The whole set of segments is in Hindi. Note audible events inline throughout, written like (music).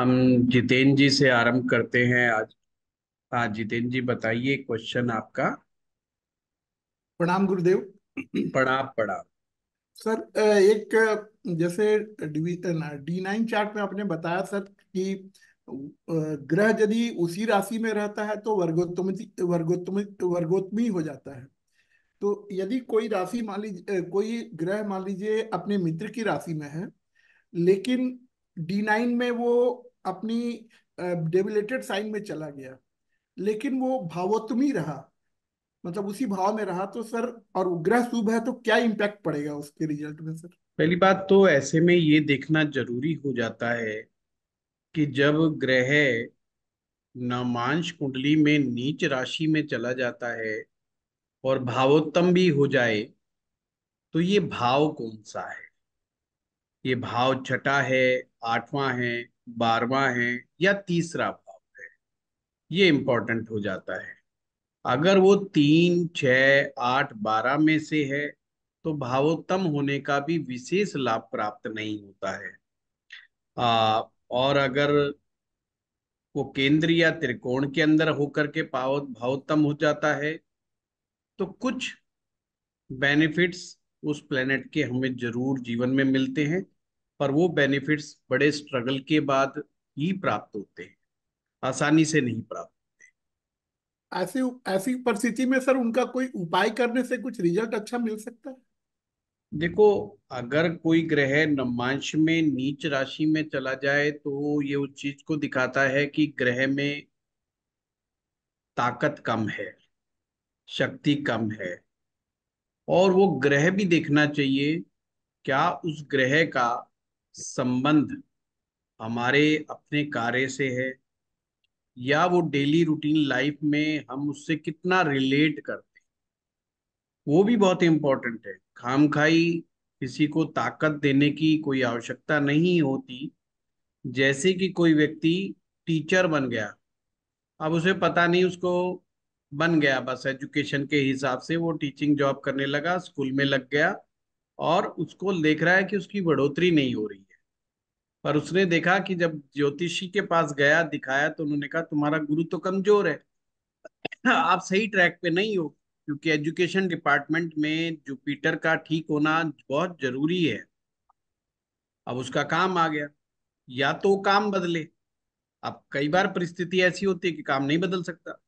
हम जितेंद्र जी से आरंभ करते हैं आज हाँ जितेंद्र जी बताइए क्वेश्चन आपका प्रणाम गुरुदेव पढ़ा पढ़ा सर एक जैसे डिवीजन डी नाइन चार्ट में आपने बताया सर कि ग्रह यदि उसी राशि में रहता है तो वर्गोत्तम वर्गोत्तम वर्गोत्तमी हो जाता है तो यदि कोई राशि मान लीजिए कोई ग्रह मान लीजिए अपने मित्र की राशि में है लेकिन डी नाइन में वो अपनी डेविलेटेड साइन में चला गया लेकिन वो भावोत्मी रहा मतलब उसी भाव में रहा तो सर और ग्रह शुभ है तो क्या इम्पैक्ट पड़ेगा उसके रिजल्ट में सर पहली बात तो ऐसे में ये देखना जरूरी हो जाता है कि जब ग्रह नमांश कुंडली में नीच राशि में चला जाता है और भावोत्तम भी हो जाए तो ये भाव कौन सा है ये भाव छठा है आठवां है बारवा है या तीसरा भाव है ये इंपॉर्टेंट हो जाता है अगर वो तीन छ आठ बारह में से है तो भावोत्तम होने का भी विशेष लाभ प्राप्त नहीं होता है आ, और अगर वो केंद्र या त्रिकोण के अंदर होकर के पाव भावोत्तम हो जाता है तो कुछ बेनिफिट्स उस प्लेनेट के हमें जरूर जीवन में मिलते हैं पर वो बेनिफिट्स बड़े स्ट्रगल के बाद ही प्राप्त होते हैं आसानी से नहीं प्राप्त होते ऐसी ऐसी परिस्थिति में सर उनका कोई उपाय करने से कुछ रिजल्ट अच्छा मिल सकता है देखो अगर कोई ग्रह नमांश में नीच राशि में चला जाए तो ये उस चीज को दिखाता है कि ग्रह में ताकत कम है शक्ति कम है और वो ग्रह भी देखना चाहिए क्या उस ग्रह का संबंध हमारे अपने कार्य से है या वो डेली रूटीन लाइफ में हम उससे कितना रिलेट करते वो भी बहुत इम्पोर्टेंट है खाम खाई किसी को ताकत देने की कोई आवश्यकता नहीं होती जैसे कि कोई व्यक्ति टीचर बन गया अब उसे पता नहीं उसको बन गया बस एजुकेशन के हिसाब से वो टीचिंग जॉब करने लगा स्कूल में लग गया और उसको देख रहा है कि उसकी बढ़ोतरी नहीं हो रही है पर उसने देखा कि जब ज्योतिषी के पास गया दिखाया तो उन्होंने कहा तुम्हारा गुरु तो कमजोर है (laughs) आप सही ट्रैक पे नहीं हो क्योंकि एजुकेशन डिपार्टमेंट में जुपिटर का ठीक होना बहुत जरूरी है अब उसका काम आ गया या तो काम बदले अब कई बार परिस्थिति ऐसी होती है कि काम नहीं बदल सकता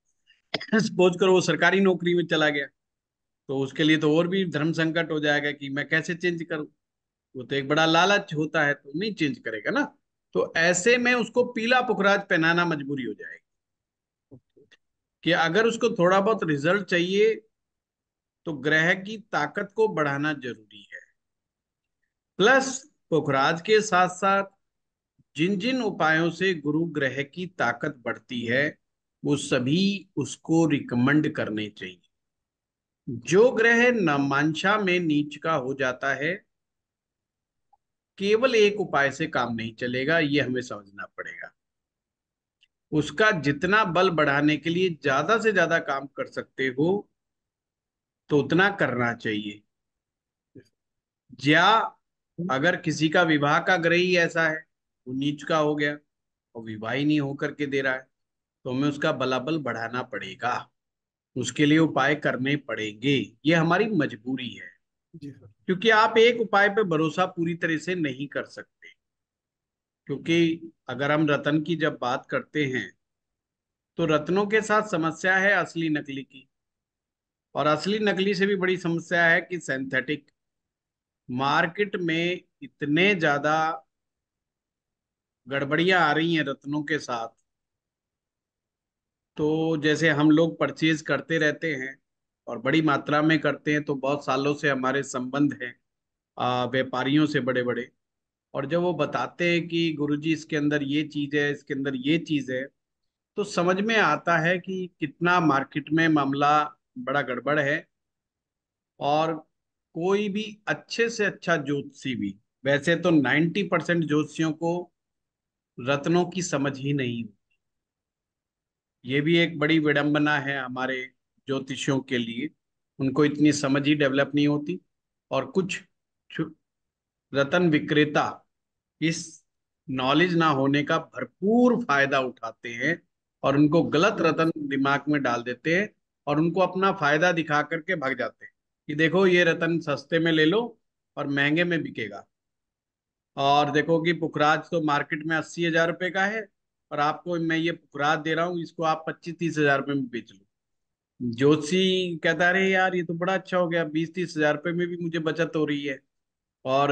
सपोज (laughs) करो वो सरकारी नौकरी में चला गया तो उसके लिए तो और भी धर्म संकट हो जाएगा कि मैं कैसे चेंज करूं वो तो एक बड़ा लालच होता है तो नहीं चेंज करेगा ना तो ऐसे में उसको पीला पुखराज पहनाना मजबूरी हो जाएगी कि अगर उसको थोड़ा बहुत रिजल्ट चाहिए तो ग्रह की ताकत को बढ़ाना जरूरी है प्लस पुखराज के साथ साथ जिन जिन उपायों से गुरु ग्रह की ताकत बढ़ती है वो सभी उसको रिकमेंड करने चाहिए जो ग्रह नमांशा में नीच का हो जाता है केवल एक उपाय से काम नहीं चलेगा ये हमें समझना पड़ेगा उसका जितना बल बढ़ाने के लिए ज्यादा से ज्यादा काम कर सकते हो तो उतना करना चाहिए या अगर किसी का विवाह का ग्रह ही ऐसा है वो नीच का हो गया और विवाह ही नहीं होकर के दे रहा है तो हमें उसका बलाबल बढ़ाना पड़ेगा उसके लिए उपाय करने पड़ेंगे ये हमारी मजबूरी है क्योंकि आप एक उपाय पे भरोसा पूरी तरह से नहीं कर सकते क्योंकि अगर हम रतन की जब बात करते हैं तो रत्नों के साथ समस्या है असली नकली की और असली नकली से भी बड़ी समस्या है कि सिंथेटिक मार्केट में इतने ज्यादा गड़बड़ियां आ रही हैं रत्नों के साथ तो जैसे हम लोग परचेज करते रहते हैं और बड़ी मात्रा में करते हैं तो बहुत सालों से हमारे संबंध हैं व्यापारियों से बड़े बड़े और जब वो बताते हैं कि गुरुजी इसके अंदर ये चीज़ है इसके अंदर ये चीज़ है तो समझ में आता है कि कितना मार्केट में मामला बड़ा गड़बड़ है और कोई भी अच्छे से अच्छा ज्योतिषी भी वैसे तो नाइन्टी परसेंट ज्योतिषियों को रत्नों की समझ ही नहीं होती ये भी एक बड़ी विडंबना है हमारे ज्योतिषियों के लिए उनको इतनी समझ ही डेवलप नहीं होती और कुछ रतन विक्रेता इस नॉलेज ना होने का भरपूर फायदा उठाते हैं और उनको गलत रतन दिमाग में डाल देते हैं और उनको अपना फायदा दिखा करके भाग जाते हैं कि देखो ये रतन सस्ते में ले लो और महंगे में बिकेगा और देखो कि पुखराज तो मार्केट में अस्सी हजार रुपये का है और आपको मैं ये खुराक दे रहा हूँ इसको आप पच्चीस तीस हजार रुपये में बेच लो जोशी कहता रहे यार ये तो बड़ा अच्छा हो गया बीस तीस हजार रुपये में भी मुझे बचत हो रही है और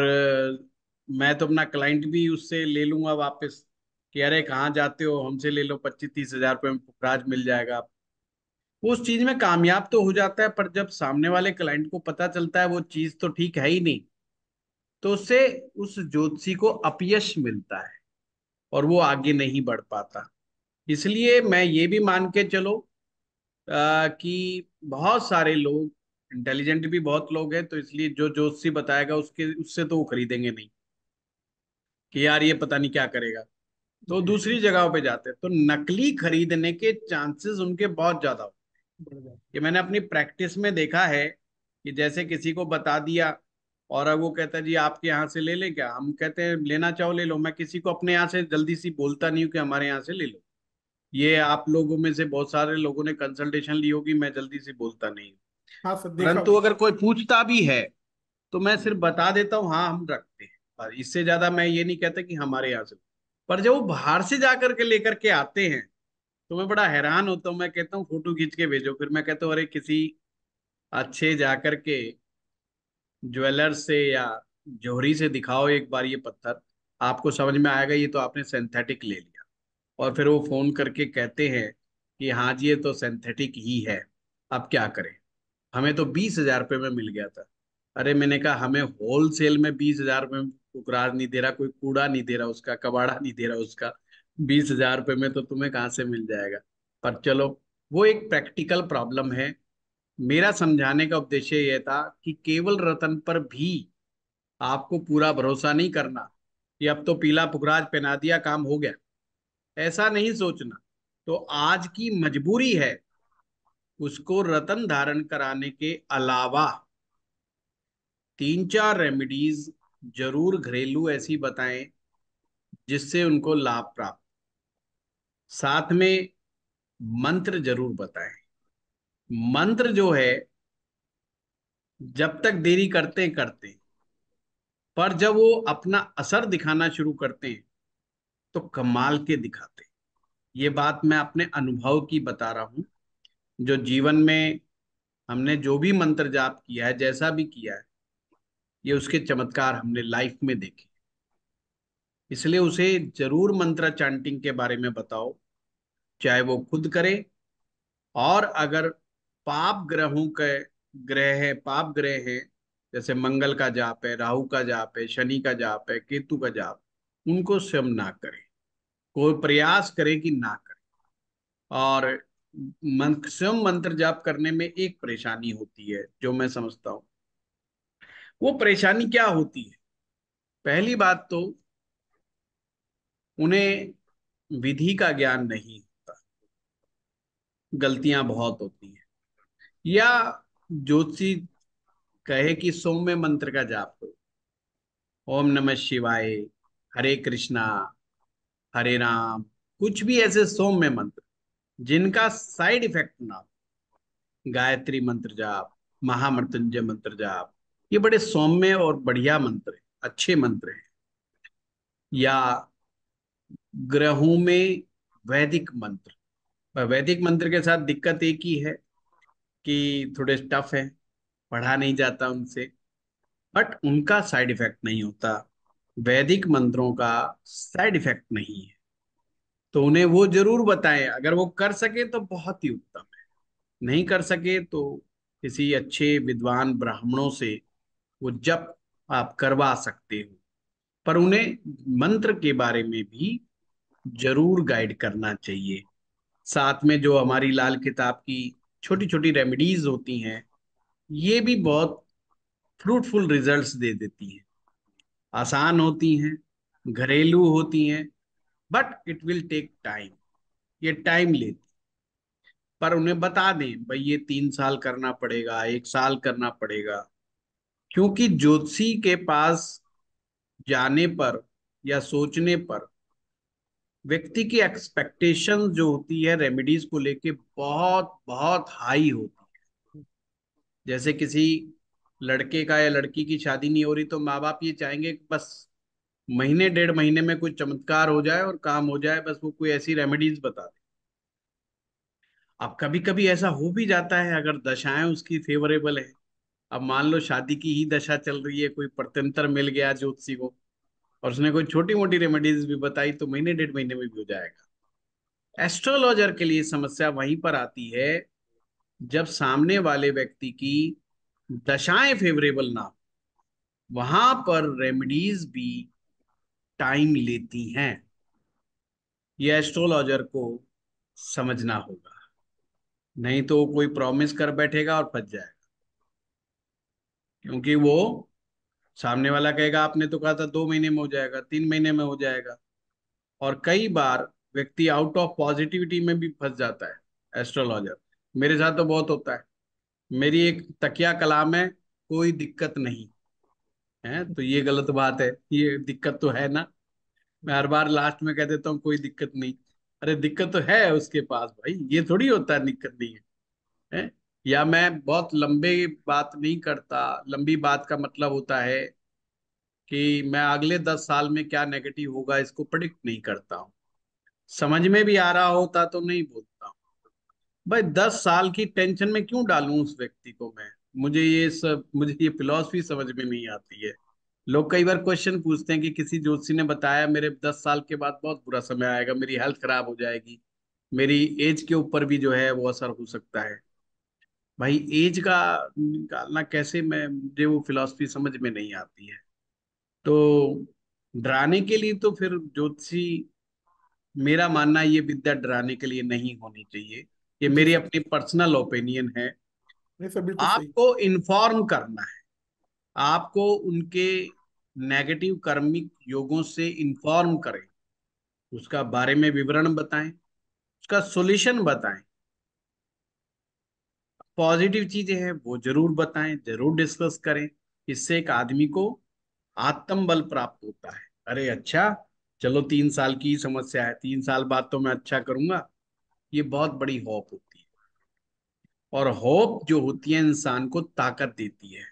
मैं तो अपना क्लाइंट भी उससे ले लूंगा वापस कि अरे कहाँ जाते हो हमसे ले लो पच्चीस तीस हजार रुपये में पुखराज मिल जाएगा आप उस चीज में कामयाब तो हो जाता है पर जब सामने वाले क्लाइंट को पता चलता है वो चीज तो ठीक है ही नहीं तो उससे उस ज्योतिषी को अपयश मिलता है और वो आगे नहीं बढ़ पाता इसलिए मैं ये भी मान के चलो आ, कि बहुत सारे लोग इंटेलिजेंट भी बहुत लोग हैं तो इसलिए जो जोशी बताएगा उसके उससे तो वो खरीदेंगे नहीं कि यार ये पता नहीं क्या करेगा तो दूसरी जगहों पे जाते हैं तो नकली खरीदने के चांसेस उनके बहुत ज्यादा होते हैं ये मैंने अपनी प्रैक्टिस में देखा है कि जैसे किसी को बता दिया और अब वो कहता है जी आपके यहाँ से ले लें क्या हम कहते हैं लेना चाहो ले लो मैं किसी को अपने यहाँ से जल्दी सी बोलता नहीं हूँ कि हमारे यहाँ से ले लो ये आप लोगों में से बहुत सारे लोगों ने कंसल्टेशन ली होगी मैं जल्दी से बोलता नहीं हाँ परंतु अगर कोई पूछता भी है तो मैं सिर्फ बता देता हूँ हाँ हम रखते हैं पर इससे ज्यादा मैं ये नहीं कहता कि हमारे यहाँ से पर जब वो बाहर से जाकर के लेकर के आते हैं तो मैं बड़ा हैरान होता हूँ मैं कहता हूँ फोटो खींच के भेजो फिर मैं कहता हूँ अरे किसी अच्छे जाकर के ज्वेलर से या जोहरी से दिखाओ एक बार ये पत्थर आपको समझ में आएगा ये तो आपने सिंथेटिक ले लिया और फिर वो फोन करके कहते हैं कि हाँ जी ये तो सिंथेटिक ही है अब क्या करें हमें तो बीस हजार रुपये में मिल गया था अरे मैंने कहा हमें होल सेल में बीस हजार रुपये में कुकरार नहीं दे रहा कोई कूड़ा नहीं दे रहा उसका कबाड़ा नहीं दे रहा उसका बीस हजार रुपये में तो तुम्हें कहाँ से मिल जाएगा पर चलो वो एक प्रैक्टिकल प्रॉब्लम है मेरा समझाने का उद्देश्य यह था कि केवल रतन पर भी आपको पूरा भरोसा नहीं करना कि अब तो पीला पुखराज पहना दिया काम हो गया ऐसा नहीं सोचना तो आज की मजबूरी है उसको रतन धारण कराने के अलावा तीन चार रेमिडीज जरूर घरेलू ऐसी बताएं जिससे उनको लाभ प्राप्त साथ में मंत्र जरूर बताएं मंत्र जो है जब तक देरी करते करते पर जब वो अपना असर दिखाना शुरू करते हैं तो कमाल के दिखाते ये बात मैं अपने अनुभव की बता रहा हूं जो जीवन में हमने जो भी मंत्र जाप किया है जैसा भी किया है ये उसके चमत्कार हमने लाइफ में देखे इसलिए उसे जरूर मंत्र चैंटिंग के बारे में बताओ चाहे वो खुद करे और अगर पाप ग्रहों के ग्रह है पाप ग्रह है जैसे मंगल का जाप है राहु का जाप है शनि का जाप है केतु का जाप उनको स्वयं ना करें कोई प्रयास करे कि ना करें और मन, स्वयं मंत्र जाप करने में एक परेशानी होती है जो मैं समझता हूं वो परेशानी क्या होती है पहली बात तो उन्हें विधि का ज्ञान नहीं होता गलतियां बहुत होती हैं या ज्योतिषी कहे कि सौम्य मंत्र का जाप करो ओम नमः शिवाय हरे कृष्णा हरे राम कुछ भी ऐसे सौम्य मंत्र जिनका साइड इफेक्ट ना हो गायत्री मंत्र जाप महामृत्युंजय मंत्र जाप ये बड़े सौम्य और बढ़िया मंत्र है अच्छे मंत्र हैं या ग्रहों में वैदिक मंत्र वैदिक मंत्र के साथ दिक्कत एक ही है कि थोड़े टफ है पढ़ा नहीं जाता उनसे बट उनका साइड इफेक्ट नहीं होता वैदिक मंत्रों का साइड इफेक्ट नहीं है तो उन्हें वो जरूर बताएं अगर वो कर सके तो बहुत ही उत्तम है नहीं कर सके तो किसी अच्छे विद्वान ब्राह्मणों से वो जप आप करवा सकते हो पर उन्हें मंत्र के बारे में भी जरूर गाइड करना चाहिए साथ में जो हमारी लाल किताब की छोटी छोटी रेमेडीज होती हैं ये भी बहुत फ्रूटफुल रिजल्ट्स दे देती हैं आसान होती हैं घरेलू होती हैं but it will take time ये टाइम लेती पर उन्हें बता दें भाई ये तीन साल करना पड़ेगा एक साल करना पड़ेगा क्योंकि ज्योतिषी के पास जाने पर या सोचने पर व्यक्ति की एक्सपेक्टेशन जो होती है रेमेडीज को लेके बहुत बहुत हाई होती है जैसे किसी लड़के का या लड़की की शादी नहीं हो रही तो माँ बाप ये चाहेंगे बस महीने डेढ़ महीने में कुछ चमत्कार हो जाए और काम हो जाए बस वो कोई ऐसी रेमेडीज बता दे अब कभी कभी ऐसा हो भी जाता है अगर दशाएं उसकी फेवरेबल है अब मान लो शादी की ही दशा चल रही है कोई प्रत्यंतर मिल गया ज्योतिषी को और उसने कोई छोटी मोटी रेमेडीज भी बताई तो महीने डेढ़ महीने में भी हो जाएगा एस्ट्रोलॉजर के लिए समस्या वहीं पर आती है जब सामने वाले व्यक्ति की दशाएं फेवरेबल ना वहां पर रेमेडीज भी टाइम लेती हैं यह एस्ट्रोलॉजर को समझना होगा नहीं तो कोई प्रॉमिस कर बैठेगा और फंस जाएगा क्योंकि वो सामने वाला कहेगा आपने तो कहा था दो महीने में हो जाएगा तीन महीने में हो जाएगा और कई बार व्यक्ति आउट ऑफ पॉजिटिविटी में भी फंस जाता है एस्ट्रोलॉजर मेरे साथ तो बहुत होता है मेरी एक तकिया कलाम है कोई दिक्कत नहीं है तो ये गलत बात है ये दिक्कत तो है ना मैं हर बार लास्ट में कह देता हूँ कोई दिक्कत नहीं अरे दिक्कत तो है उसके पास भाई ये थोड़ी होता है दिक्कत नहीं है, है? या मैं बहुत लंबे बात नहीं करता लंबी बात का मतलब होता है कि मैं अगले दस साल में क्या नेगेटिव होगा इसको प्रडिक्ट नहीं करता हूँ समझ में भी आ रहा होता तो नहीं बोलता हूँ भाई दस साल की टेंशन में क्यों डालू उस व्यक्ति को मैं मुझे ये सब मुझे ये फिलोसफी समझ में नहीं आती है लोग कई बार क्वेश्चन पूछते हैं कि किसी जोशी ने बताया मेरे दस साल के बाद बहुत बुरा समय आएगा मेरी हेल्थ खराब हो जाएगी मेरी एज के ऊपर भी जो है वो असर हो सकता है भाई एज का निकालना कैसे मैं मुझे वो फिलॉसफी समझ में नहीं आती है तो डराने के लिए तो फिर ज्योतिषी मेरा मानना ये विद्या डराने के लिए नहीं होनी चाहिए ये मेरी अपनी पर्सनल ओपिनियन है आपको इन्फॉर्म करना है आपको उनके नेगेटिव कर्मिक योगों से इन्फॉर्म करें उसका बारे में विवरण बताएं उसका सॉल्यूशन बताएं पॉजिटिव चीजें हैं वो जरूर बताएं जरूर डिस्कस करें इससे एक आदमी को आत्मबल प्राप्त होता है अरे अच्छा चलो तीन साल की समस्या है तीन साल बाद तो मैं अच्छा करूंगा ये बहुत बड़ी होप होती है और होप जो होती है इंसान को ताकत देती है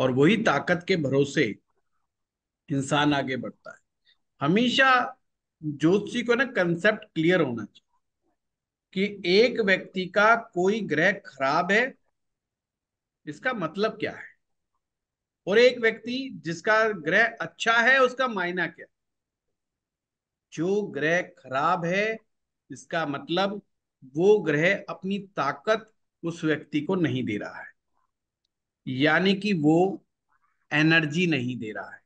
और वही ताकत के भरोसे इंसान आगे बढ़ता है हमेशा ज्योतिषी को ना कंसेप्ट क्लियर होना चाहिए कि एक व्यक्ति का कोई ग्रह खराब है इसका मतलब क्या है और एक व्यक्ति जिसका ग्रह अच्छा है उसका मायना क्या जो ग्रह खराब है इसका मतलब वो ग्रह अपनी ताकत उस व्यक्ति को नहीं दे रहा है यानी कि वो एनर्जी नहीं दे रहा है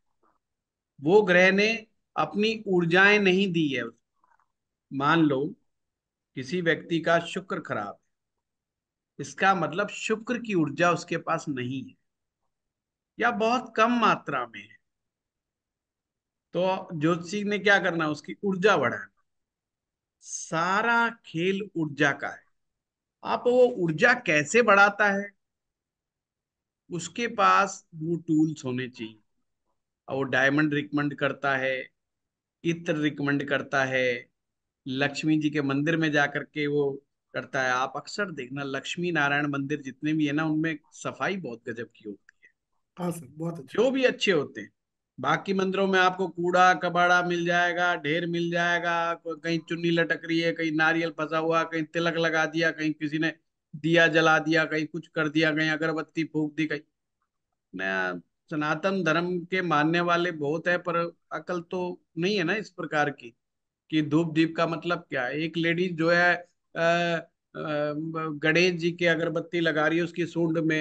वो ग्रह ने अपनी ऊर्जाएं नहीं दी है मान लो किसी व्यक्ति का शुक्र खराब है इसका मतलब शुक्र की ऊर्जा उसके पास नहीं है या बहुत कम मात्रा में है तो ज्योतिषी ने क्या करना उसकी ऊर्जा बढ़ाना सारा खेल ऊर्जा का है आप वो ऊर्जा कैसे बढ़ाता है उसके पास वो टूल्स होने चाहिए और वो डायमंड रिकमेंड करता है इत्र रिकमेंड करता है लक्ष्मी जी के मंदिर में जा करके वो करता है आप अक्सर देखना लक्ष्मी नारायण मंदिर जितने भी है ना उनमें सफाई बहुत गजब की होती है हाँ सर बहुत अच्छा जो भी अच्छे होते हैं बाकी मंदिरों में आपको कूड़ा कबाड़ा मिल जाएगा ढेर मिल जाएगा कहीं चुन्नी लटक रही है कहीं नारियल फंसा हुआ कहीं तिलक लगा दिया कहीं किसी ने दिया जला दिया कहीं कुछ कर दिया कहीं अगरबत्ती फूक दी कहीं सनातन धर्म के मानने वाले बहुत है पर अकल तो नहीं है ना इस प्रकार की कि धूप दीप का मतलब क्या है एक लेडीज जो है गणेश जी की अगरबत्ती लगा रही है उसकी सूंड में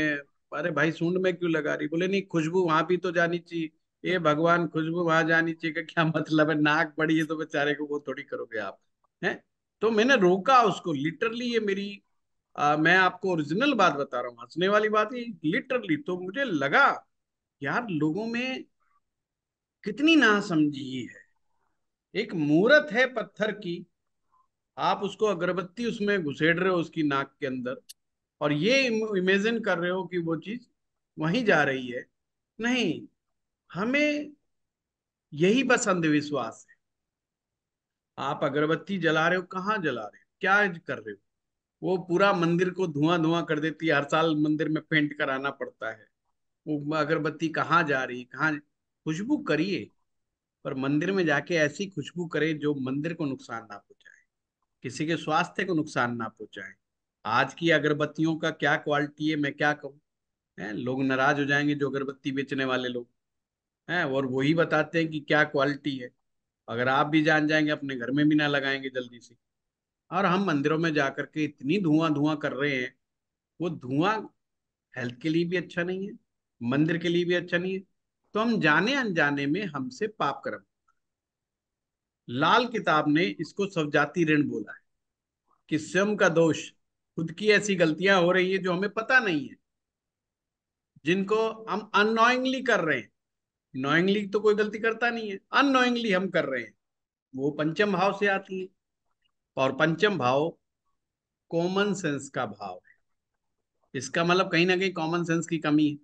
अरे भाई सूंड में क्यों लगा रही बोले नहीं खुशबू वहां भी तो जानी चाहिए ये भगवान खुशबू वहां जानी चाहिए का क्या मतलब है नाक बड़ी है तो बेचारे को वो थोड़ी करोगे आप हैं तो मैंने रोका उसको लिटरली ये मेरी आ, मैं आपको ओरिजिनल बात बता रहा हूँ हंसने वाली बात ही लिटरली तो मुझे लगा यार लोगों में कितनी ना समझी है एक मूर्त है पत्थर की आप उसको अगरबत्ती उसमें घुसेड़ रहे हो उसकी नाक के अंदर और ये इमेजिन कर रहे हो कि वो चीज वहीं जा रही है नहीं हमें यही बस अंधविश्वास है आप अगरबत्ती जला रहे हो कहाँ जला रहे हो क्या कर रहे हो वो पूरा मंदिर को धुआं धुआं कर देती है हर साल मंदिर में पेंट कराना पड़ता है वो अगरबत्ती कहाँ जा रही है कहाँ खुशबू करिए पर मंदिर में जाके ऐसी खुशबू करे जो मंदिर को नुकसान ना पहुंचाए किसी के स्वास्थ्य को नुकसान ना पहुंचाए आज की अगरबत्तियों का क्या क्वालिटी है मैं क्या कहूँ है लोग नाराज हो जाएंगे जो अगरबत्ती बेचने वाले लोग हैं और वही बताते हैं कि क्या क्वालिटी है अगर आप भी जान जाएंगे अपने घर में भी ना लगाएंगे जल्दी से और हम मंदिरों में जाकर के इतनी धुआं धुआं कर रहे हैं वो धुआं हेल्थ के लिए भी अच्छा नहीं है मंदिर के लिए भी अच्छा नहीं है तो हम जाने अनजाने में हमसे पाप कर्म लाल किताब ने इसको स्वजाति ऋण बोला है कि स्वयं का दोष खुद की ऐसी गलतियां हो रही है जो हमें पता नहीं है जिनको हम अनोइंगली कर रहे हैं नोइंगली तो कोई गलती करता नहीं है अनोइंगली हम कर रहे हैं वो पंचम भाव से आती है और पंचम भाव कॉमन सेंस का भाव है इसका मतलब कहीं ना कहीं कॉमन सेंस की कमी है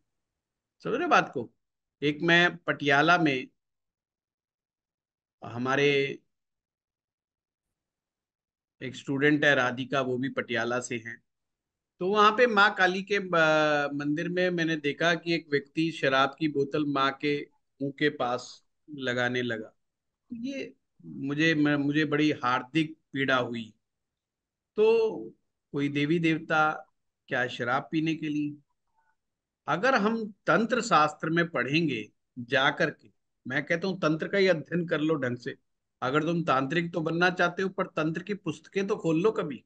समझ रहे बात को एक मैं पटियाला में हमारे एक स्टूडेंट है राधिका वो भी पटियाला से हैं तो वहां पे माँ काली के मंदिर में मैंने देखा कि एक व्यक्ति शराब की बोतल माँ के मुंह के पास लगाने लगा तो ये मुझे मुझे बड़ी हार्दिक पीड़ा हुई तो कोई देवी देवता क्या शराब पीने के लिए अगर हम तंत्र शास्त्र में पढ़ेंगे जाकर के मैं कहता हूँ तंत्र का ही अध्ययन कर लो ढंग से अगर तुम तांत्रिक तो बनना चाहते हो पर तंत्र की पुस्तकें तो खोल लो कभी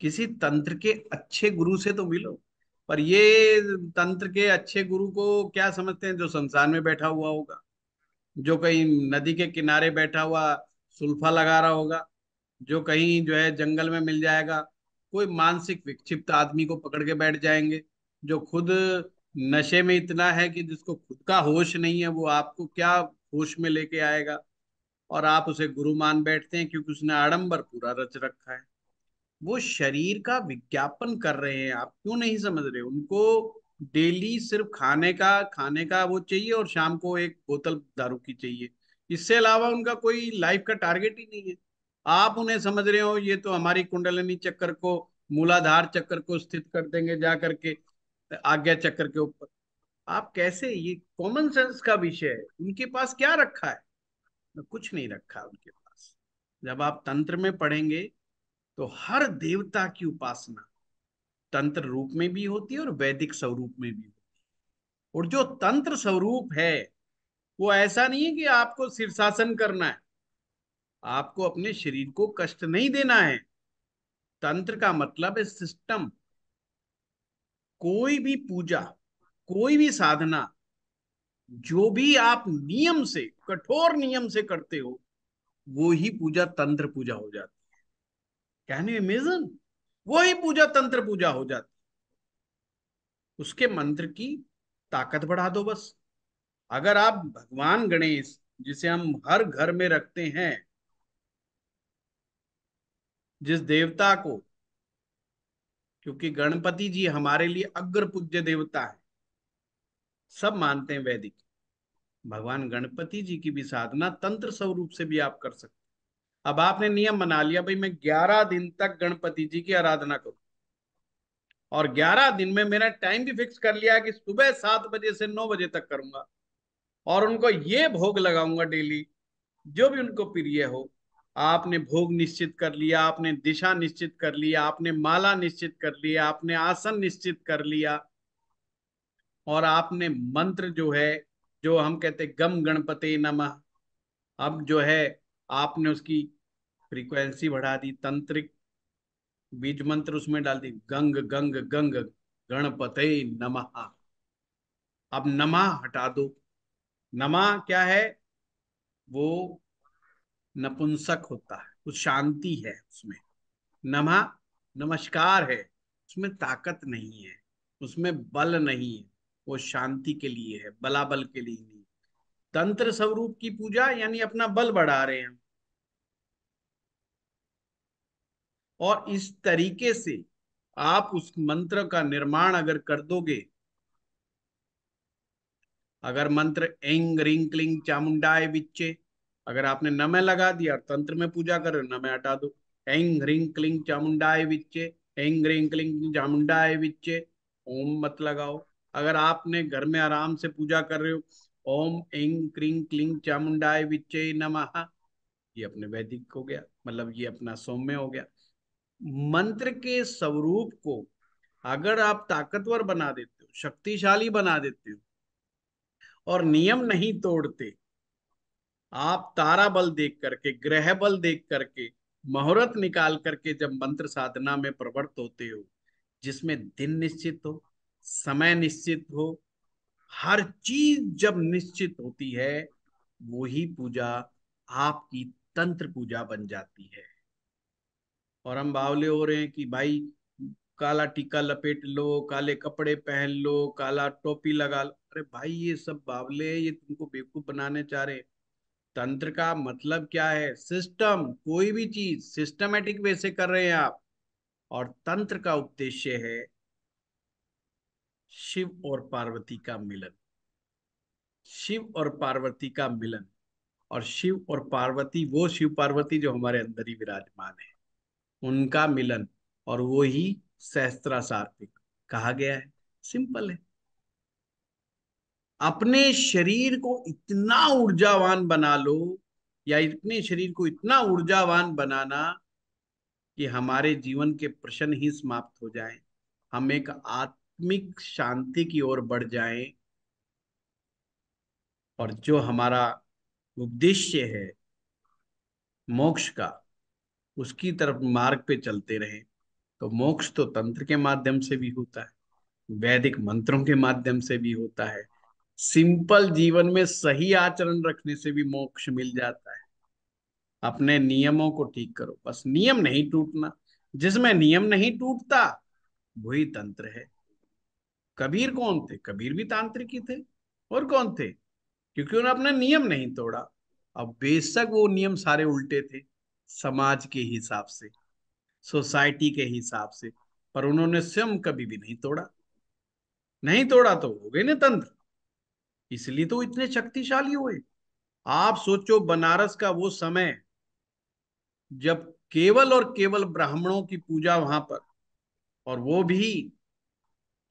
किसी तंत्र के अच्छे गुरु से तो मिलो पर ये तंत्र के अच्छे गुरु को क्या समझते हैं जो संसार में बैठा हुआ होगा जो कहीं नदी के किनारे बैठा हुआ सुल्फा लगा रहा होगा जो कहीं जो है जंगल में मिल जाएगा कोई मानसिक विक्षिप्त आदमी को पकड़ के बैठ जाएंगे जो खुद नशे में इतना है कि जिसको खुद का होश नहीं है वो आपको क्या होश में लेके आएगा और आप उसे गुरु मान बैठते हैं क्योंकि उसने आडंबर पूरा रच रखा है वो शरीर का विज्ञापन कर रहे हैं आप क्यों नहीं समझ रहे उनको डेली सिर्फ खाने का खाने का वो चाहिए और शाम को एक बोतल दारू की चाहिए इससे अलावा उनका कोई लाइफ का टारगेट ही नहीं है आप उन्हें समझ रहे हो ये तो हमारी कुंडलिनी चक्कर को मूलाधार चक्कर को स्थित कर देंगे जा करके आज्ञा चक्र के ऊपर आप कैसे ये कॉमन सेंस का विषय है उनके पास क्या रखा है कुछ नहीं रखा उनके पास जब आप तंत्र में पढ़ेंगे तो हर देवता की उपासना तंत्र रूप में भी होती है और वैदिक स्वरूप में भी होती है और जो तंत्र स्वरूप है वो ऐसा नहीं है कि आपको शीर्षासन करना है आपको अपने शरीर को कष्ट नहीं देना है तंत्र का मतलब है सिस्टम कोई भी पूजा कोई भी साधना जो भी आप नियम से कठोर नियम से करते हो वो ही पूजा तंत्र पूजा हो जाती है कैन यू इमेजन वो ही पूजा तंत्र पूजा हो जाती है उसके मंत्र की ताकत बढ़ा दो बस अगर आप भगवान गणेश जिसे हम हर घर में रखते हैं जिस देवता को क्योंकि गणपति जी हमारे लिए अग्र पूज्य देवता है सब मानते हैं वैदिक भगवान गणपति जी की भी साधना तंत्र स्वरूप से भी आप कर सकते अब आपने नियम बना लिया भाई मैं ग्यारह दिन तक गणपति जी की आराधना करूं और ग्यारह दिन में मेरा टाइम भी फिक्स कर लिया कि सुबह सात बजे से नौ बजे तक करूंगा और उनको ये भोग लगाऊंगा डेली जो भी उनको प्रिय हो आपने भोग निश्चित कर लिया आपने दिशा निश्चित कर लिया आपने माला निश्चित कर लिया आपने आसन निश्चित कर लिया और आपने मंत्र जो है जो हम कहते गम गणपते नमः अब जो है आपने उसकी फ्रीक्वेंसी बढ़ा दी तंत्रिक बीज मंत्र उसमें डाल दी गंग गंग गंग गणपते नमः अब नमः हटा दो नमा क्या है वो नपुंसक होता है कुछ शांति है उसमें नमा नमस्कार है उसमें ताकत नहीं है उसमें बल नहीं है वो शांति के लिए है बलाबल के लिए नहीं तंत्र स्वरूप की पूजा यानी अपना बल बढ़ा रहे हैं और इस तरीके से आप उस मंत्र का निर्माण अगर कर दोगे अगर मंत्र एंग रिंग क्लिंग चामुंडाए बिच्चे अगर आपने नमे लगा दिया और तंत्र में पूजा कर रहे हो नमय हटा दो एंग रिंग क्लिंग चामुंडाए विच्चे एंग रिंग क्लिंग चामुंडाए विच्चे ओम मत लगाओ अगर आपने घर में आराम से पूजा कर रहे हो ओम एंग क्रिंग क्लिंग चामुंडाए विच्चे नमः ये अपने वैदिक हो गया मतलब ये अपना सौम्य हो गया मंत्र के स्वरूप को अगर आप ताकतवर बना देते हो शक्तिशाली बना देते हो और नियम नहीं तोड़ते आप तारा बल देख करके ग्रह बल देख करके मुहूर्त निकाल करके जब मंत्र साधना में प्रवृत्त होते हो जिसमें दिन निश्चित हो समय निश्चित हो हर चीज जब निश्चित होती है वो ही पूजा आपकी तंत्र पूजा बन जाती है और हम बावले हो रहे हैं कि भाई काला टीका लपेट लो काले कपड़े पहन लो काला टोपी लगा लो अरे भाई ये सब बावले ये तुमको बेवकूफ बनाने चाह रहे हैं तंत्र का मतलब क्या है सिस्टम कोई भी चीज सिस्टमेटिक वे से कर रहे हैं आप और तंत्र का उद्देश्य है शिव और पार्वती का मिलन शिव और पार्वती का मिलन और शिव और पार्वती वो शिव पार्वती जो हमारे अंदर ही विराजमान है उनका मिलन और वो ही सहस्त्रासार्थिक कहा गया है सिंपल है अपने शरीर को इतना ऊर्जावान बना लो या इतने शरीर को इतना ऊर्जावान बनाना कि हमारे जीवन के प्रश्न ही समाप्त हो जाए हम एक आत्मिक शांति की ओर बढ़ जाए और जो हमारा उद्देश्य है मोक्ष का उसकी तरफ मार्ग पे चलते रहे तो मोक्ष तो तंत्र के माध्यम से भी होता है वैदिक मंत्रों के माध्यम से भी होता है सिंपल जीवन में सही आचरण रखने से भी मोक्ष मिल जाता है अपने नियमों को ठीक करो बस नियम नहीं टूटना जिसमें नियम नहीं टूटता वही तंत्र है कबीर कौन थे कबीर भी तांत्रिक ही थे और कौन थे क्योंकि उन्होंने अपना नियम नहीं तोड़ा अब बेशक वो नियम सारे उल्टे थे समाज के हिसाब से सोसाइटी के हिसाब से पर उन्होंने स्वयं कभी भी नहीं तोड़ा नहीं तोड़ा तो हो गए ना तंत्र इसलिए तो इतने शक्तिशाली हुए आप सोचो बनारस का वो समय जब केवल और केवल ब्राह्मणों की पूजा वहां पर और वो भी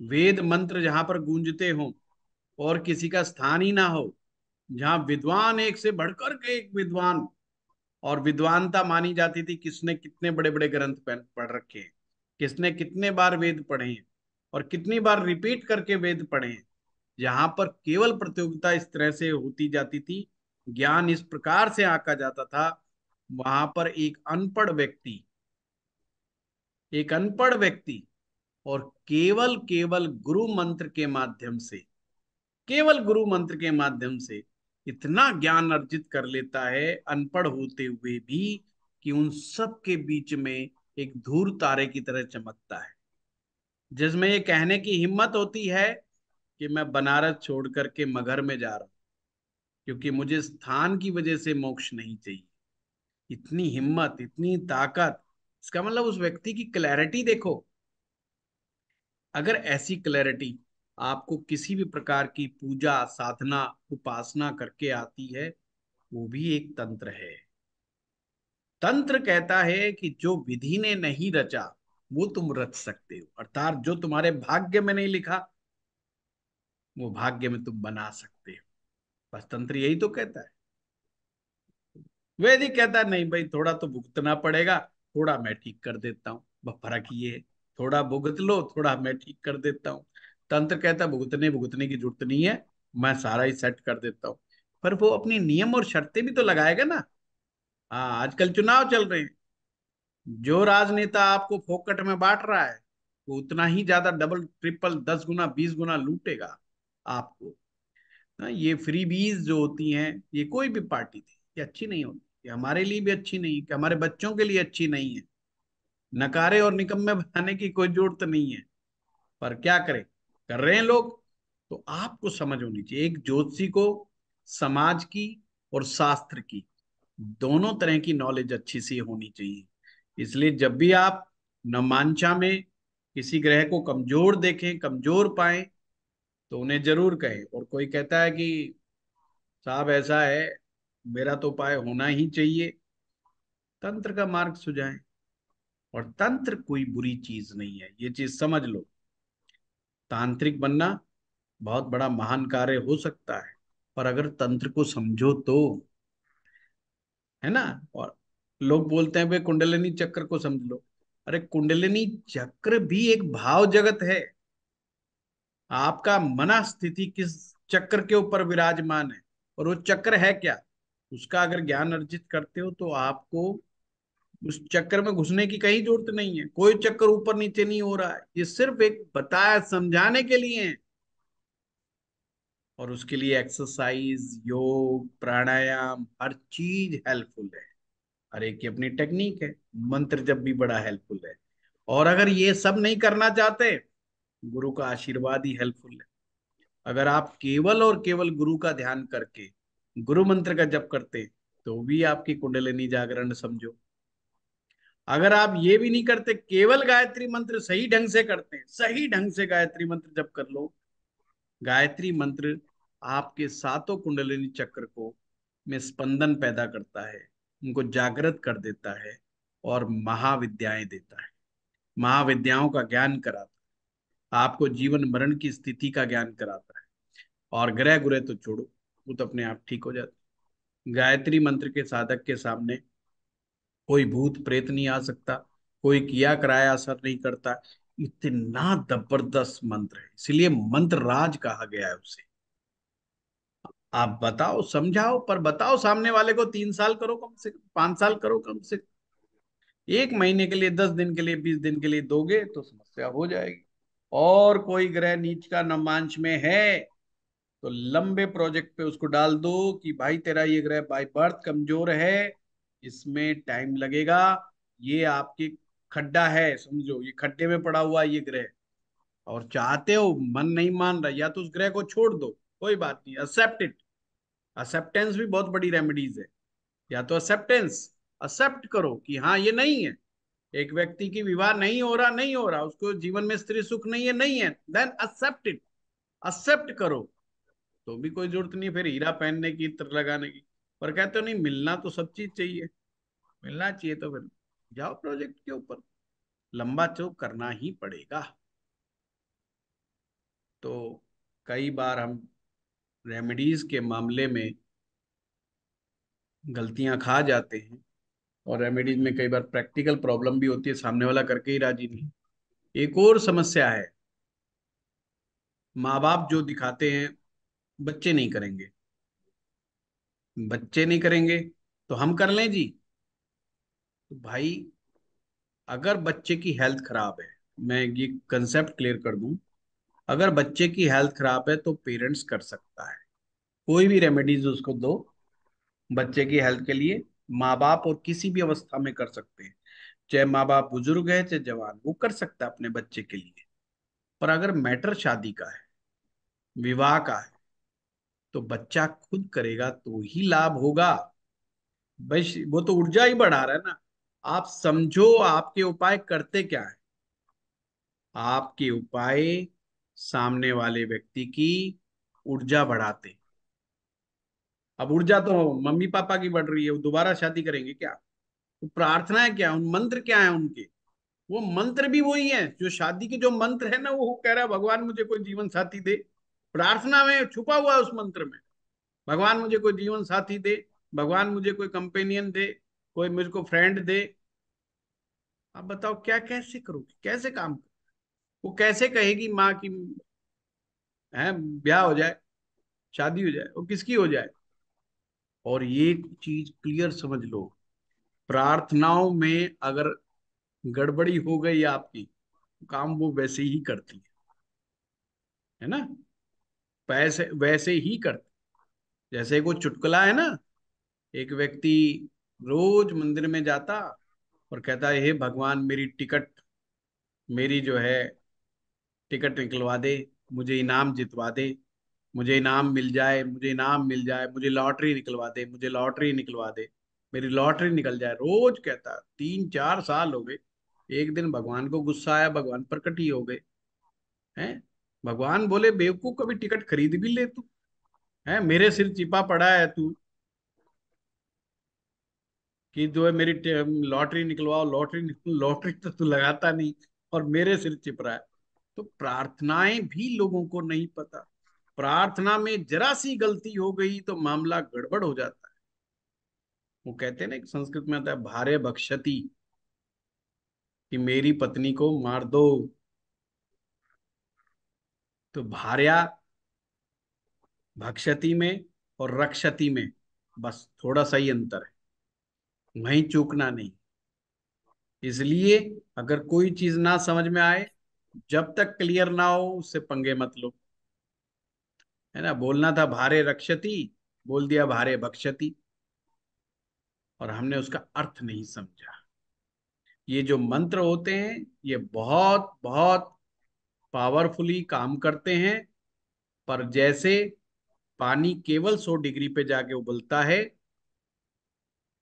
वेद मंत्र जहां पर गूंजते हो और किसी का स्थान ही ना हो जहां विद्वान एक से बढ़कर के एक विद्वान और विद्वानता मानी जाती थी किसने कितने बड़े बड़े ग्रंथ पढ़ रखे हैं किसने कितने बार वेद पढ़े हैं और कितनी बार रिपीट करके वेद पढ़े हैं जहां पर केवल प्रतियोगिता इस तरह से होती जाती थी ज्ञान इस प्रकार से आका जाता था वहां पर एक अनपढ़ व्यक्ति एक अनपढ़ व्यक्ति और केवल केवल गुरु मंत्र के माध्यम से केवल गुरु मंत्र के माध्यम से इतना ज्ञान अर्जित कर लेता है अनपढ़ होते हुए भी कि उन सब के बीच में एक धूर तारे की तरह चमकता है जिसमें ये कहने की हिम्मत होती है कि मैं बनारस छोड़ करके मगर में जा रहा हूं क्योंकि मुझे स्थान की वजह से मोक्ष नहीं चाहिए इतनी हिम्मत इतनी ताकत इसका मतलब उस व्यक्ति की क्लैरिटी देखो अगर ऐसी क्लैरिटी आपको किसी भी प्रकार की पूजा साधना उपासना करके आती है वो भी एक तंत्र है तंत्र कहता है कि जो विधि ने नहीं रचा वो तुम रच सकते हो अर्थात जो तुम्हारे भाग्य में नहीं लिखा वो भाग्य में तुम बना सकते हो बस तंत्र यही तो कहता है वैदिक कहता है नहीं भाई थोड़ा तो भुगतना पड़ेगा थोड़ा मैं ठीक कर देता हूँ बस फर्क ये है थोड़ा भुगत लो थोड़ा मैं ठीक कर देता हूँ तंत्र कहता है भुगतने भुगतने की जरूरत नहीं है मैं सारा ही सेट कर देता हूँ पर वो अपनी नियम और शर्तें भी तो लगाएगा ना हाँ आजकल चुनाव चल रहे हैं जो राजनेता आपको फोकट में बांट रहा है वो उतना ही ज्यादा डबल ट्रिपल दस गुना बीस गुना लूटेगा आपको ना हाँ, ये फ्रीबीज जो होती हैं ये कोई भी पार्टी थी ये अच्छी नहीं होती ये हमारे लिए भी अच्छी नहीं है हमारे बच्चों के लिए अच्छी नहीं है नकारे और निकम्मे बनाने की कोई जरूरत नहीं है पर क्या करें कर रहे हैं लोग तो आपको समझ होनी चाहिए एक ज्योतिषी को समाज की और शास्त्र की दोनों तरह की नॉलेज अच्छी सी होनी चाहिए इसलिए जब भी आप नमांचा में किसी ग्रह को कमजोर देखें कमजोर पाएं तो उन्हें जरूर कहे और कोई कहता है कि साहब ऐसा है मेरा तो उपाय होना ही चाहिए तंत्र का मार्ग सुझाएं और तंत्र कोई बुरी चीज नहीं है ये चीज समझ लो तांत्रिक बनना बहुत बड़ा महान कार्य हो सकता है पर अगर तंत्र को समझो तो है ना और लोग बोलते हैं भाई कुंडलिनी चक्र को समझ लो अरे कुंडलिनी चक्र भी एक भाव जगत है आपका मना स्थिति किस चक्र के ऊपर विराजमान है और वो चक्र है क्या उसका अगर ज्ञान अर्जित करते हो तो आपको उस चक्र में घुसने की कहीं जरूरत नहीं है कोई चक्कर ऊपर नीचे नहीं हो रहा है ये सिर्फ एक बताया समझाने के लिए है और उसके लिए एक्सरसाइज योग प्राणायाम हर चीज हेल्पफुल है हर एक की अपनी टेक्निक है मंत्र जब भी बड़ा हेल्पफुल है और अगर ये सब नहीं करना चाहते गुरु का आशीर्वाद ही हेल्पफुल है अगर आप केवल और केवल गुरु का ध्यान करके गुरु मंत्र का जप करते तो भी आपकी कुंडलिनी जागरण समझो अगर आप ये भी नहीं करते केवल गायत्री मंत्र सही ढंग से करते हैं सही ढंग से गायत्री मंत्र जप कर लो गायत्री मंत्र आपके सातों कुंडलिनी चक्र को में स्पंदन पैदा करता है उनको जागृत कर देता है और महाविद्याएं देता है महाविद्याओं का ज्ञान कराता है आपको जीवन मरण की स्थिति का ज्ञान कराता है और ग्रह ग्रह तो छोड़ो वो तो अपने आप ठीक हो जाते गायत्री मंत्र के साधक के सामने कोई भूत प्रेत नहीं आ सकता कोई किया कराया असर नहीं करता इतना जबरदस्त मंत्र है इसलिए मंत्र राज कहा गया है उसे आप बताओ समझाओ पर बताओ सामने वाले को तीन साल करो कम से कम पांच साल करो कम से कम एक महीने के लिए दस दिन के लिए बीस दिन के लिए दोगे तो समस्या हो जाएगी और कोई ग्रह नीच का नमांश में है तो लंबे प्रोजेक्ट पे उसको डाल दो कि भाई तेरा ये ग्रह बाई बर्थ कमजोर है इसमें टाइम लगेगा ये आपके खड्डा है समझो ये खड्डे में पड़ा हुआ ये ग्रह और चाहते हो मन नहीं मान रहा या तो उस ग्रह को छोड़ दो कोई बात नहीं एक्सेप्ट इट एक्सेप्टेंस भी बहुत बड़ी रेमेडीज है या तो एक्सेप्टेंस एक्सेप्ट करो कि हाँ ये नहीं है एक व्यक्ति की विवाह नहीं हो रहा नहीं हो रहा उसको जीवन में स्त्री सुख नहीं है नहीं है देन एक्सेप्ट इट एक्सेप्ट करो तो भी कोई जरूरत नहीं फिर हीरा पहनने की इत्र लगाने की पर कहते हो नहीं मिलना तो सब चीज चाहिए मिलना चाहिए तो फिर जाओ प्रोजेक्ट के ऊपर लंबा चौक करना ही पड़ेगा तो कई बार हम रेमेडीज के मामले में गलतियां खा जाते हैं और रेमेडीज में कई बार प्रैक्टिकल प्रॉब्लम भी होती है सामने वाला करके ही राजी नहीं एक और समस्या है माँ बाप जो दिखाते हैं बच्चे नहीं करेंगे बच्चे नहीं करेंगे तो हम कर लें जी तो भाई अगर बच्चे की हेल्थ खराब है मैं ये कंसेप्ट क्लियर कर दूं अगर बच्चे की हेल्थ खराब है तो पेरेंट्स कर सकता है कोई भी रेमेडीज उसको दो बच्चे की हेल्थ के लिए माँ बाप और किसी भी अवस्था में कर सकते हैं चाहे माँ बाप बुजुर्ग है चाहे जवान वो कर सकता है अपने बच्चे के लिए पर अगर मैटर शादी का है विवाह का है तो बच्चा खुद करेगा तो ही लाभ होगा बस वो तो ऊर्जा ही बढ़ा रहा है ना आप समझो आपके उपाय करते क्या है आपके उपाय सामने वाले व्यक्ति की ऊर्जा बढ़ाते अब ऊर्जा तो मम्मी पापा की बढ़ रही है वो दोबारा शादी करेंगे क्या तो है क्या उन मंत्र क्या है उनके वो मंत्र भी वही है जो शादी के जो मंत्र है ना वो कह रहा है भगवान मुझे कोई जीवन साथी दे प्रार्थना में छुपा हुआ है उस मंत्र में भगवान मुझे कोई जीवन साथी दे भगवान मुझे कोई कंपेनियन दे कोई मुझको फ्रेंड दे आप बताओ क्या कैसे करोगे कैसे काम करो वो कैसे कहेगी माँ की है ब्याह हो जाए शादी हो जाए वो किसकी हो जाए और ये चीज क्लियर समझ लो प्रार्थनाओं में अगर गड़बड़ी हो गई आपकी काम वो वैसे ही करती है है ना वैसे वैसे ही करती जैसे वो चुटकुला है ना एक व्यक्ति रोज मंदिर में जाता और कहता है हे भगवान मेरी टिकट मेरी जो है टिकट निकलवा दे मुझे इनाम जितवा दे मुझे इनाम मिल जाए मुझे इनाम मिल जाए मुझे लॉटरी निकलवा दे मुझे लॉटरी निकलवा दे मेरी लॉटरी निकल जाए रोज कहता तीन चार साल हो गए एक दिन भगवान को गुस्सा आया भगवान प्रकट ही हो गए हैं भगवान बोले बेवकूफ कभी टिकट खरीद भी ले तू है मेरे सिर चिपा पड़ा है तू कि जो है मेरी लॉटरी निकलवाओ लॉटरी लॉटरी तो तू लगाता नहीं और मेरे सिर चिप रहा है तो प्रार्थनाएं भी लोगों को नहीं पता प्रार्थना में जरा सी गलती हो गई तो मामला गड़बड़ हो जाता है वो कहते हैं ना संस्कृत में आता है भारे बक्षती कि मेरी पत्नी को मार दो तो भार्या भक्षति में और रक्षति में बस थोड़ा सा ही अंतर है वहीं चूकना नहीं इसलिए अगर कोई चीज ना समझ में आए जब तक क्लियर ना हो उससे पंगे मत लो है ना बोलना था भारे रक्षति बोल दिया भारे भक्षति और हमने उसका अर्थ नहीं समझा ये जो मंत्र होते हैं ये बहुत बहुत पावरफुली काम करते हैं पर जैसे पानी केवल 100 डिग्री पे जाके उबलता है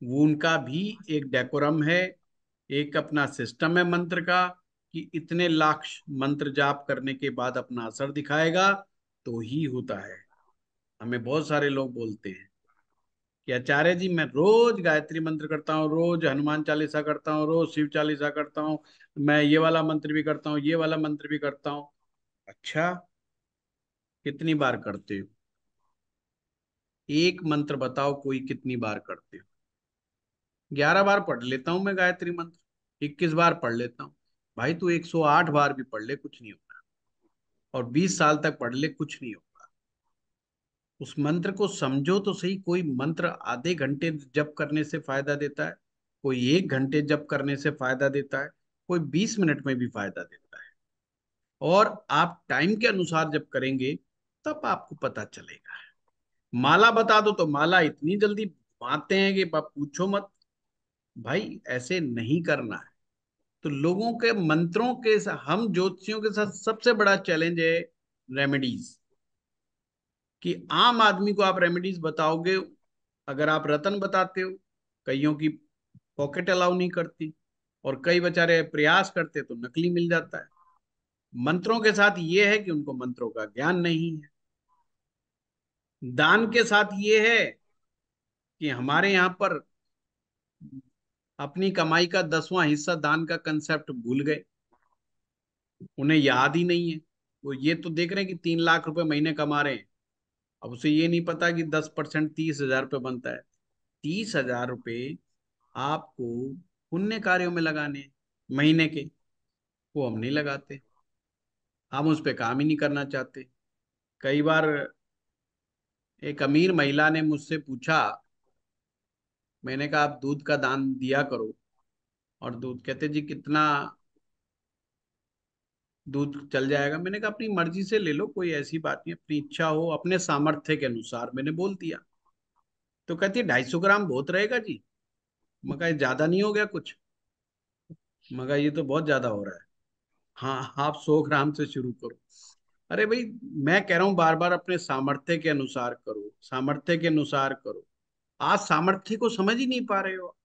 वो उनका भी एक डेकोरम है एक अपना सिस्टम है मंत्र का कि इतने लाख मंत्र जाप करने के बाद अपना असर दिखाएगा तो ही होता है हमें बहुत सारे लोग बोलते हैं कि आचार्य जी मैं रोज गायत्री मंत्र करता हूँ रोज हनुमान चालीसा करता हूँ रोज शिव चालीसा करता हूँ मैं ये वाला मंत्र भी करता हूँ ये वाला मंत्र भी करता हूँ अच्छा कितनी बार करते हो एक मंत्र बताओ कोई कितनी बार करते हो ग्यारह बार पढ़ लेता हूं मैं गायत्री मंत्र इक्कीस बार पढ़ लेता हूँ भाई तू एक सौ आठ बार भी पढ़ ले कुछ नहीं होता और 20 साल तक पढ़ ले कुछ नहीं होगा उस मंत्र को समझो तो सही कोई मंत्र आधे घंटे जप करने से फायदा देता है कोई एक घंटे जप करने से फायदा देता है कोई बीस मिनट में भी फायदा देता है और आप टाइम के अनुसार जब करेंगे तब आपको पता चलेगा माला बता दो तो माला इतनी जल्दी बांटते हैं कि पूछो मत भाई ऐसे नहीं करना है तो लोगों के मंत्रों के साथ हम ज्योतिषियों के साथ सबसे बड़ा चैलेंज है रेमेडीज कि आम आदमी को आप रेमेडीज बताओगे अगर आप रतन बताते हो कईयों की पॉकेट अलाउ नहीं करती और कई बेचारे प्रयास करते तो नकली मिल जाता है मंत्रों के साथ ये है कि उनको मंत्रों का ज्ञान नहीं है दान के साथ ये है कि हमारे यहां पर अपनी कमाई का दसवां हिस्सा दान का कंसेप्ट भूल गए उन्हें याद ही नहीं है वो ये तो देख रहे हैं कि तीन लाख रुपए महीने कमा रहे हैं अब उसे ये नहीं पता कि दस परसेंट तीस हजार रुपये बनता है तीस हजार रुपये आपको पुण्य कार्यों में लगाने महीने के वो हम नहीं लगाते हम उस पर काम ही नहीं करना चाहते कई बार एक अमीर महिला ने मुझसे पूछा मैंने कहा आप दूध का दान दिया करो और दूध कहते जी कितना दूध चल जाएगा मैंने कहा अपनी मर्जी से ले लो कोई ऐसी बात नहीं अपनी इच्छा हो अपने सामर्थ्य के अनुसार मैंने बोल दिया तो कहती है ढाई सौ ग्राम बहुत रहेगा जी मगर ज्यादा नहीं हो गया कुछ मगर ये तो बहुत ज्यादा हो रहा है हाँ आप सौ ग्राम से शुरू करो अरे भाई मैं कह रहा हूँ बार बार अपने सामर्थ्य के अनुसार करो सामर्थ्य के अनुसार करो आप सामर्थ्य को समझ ही नहीं पा रहे हो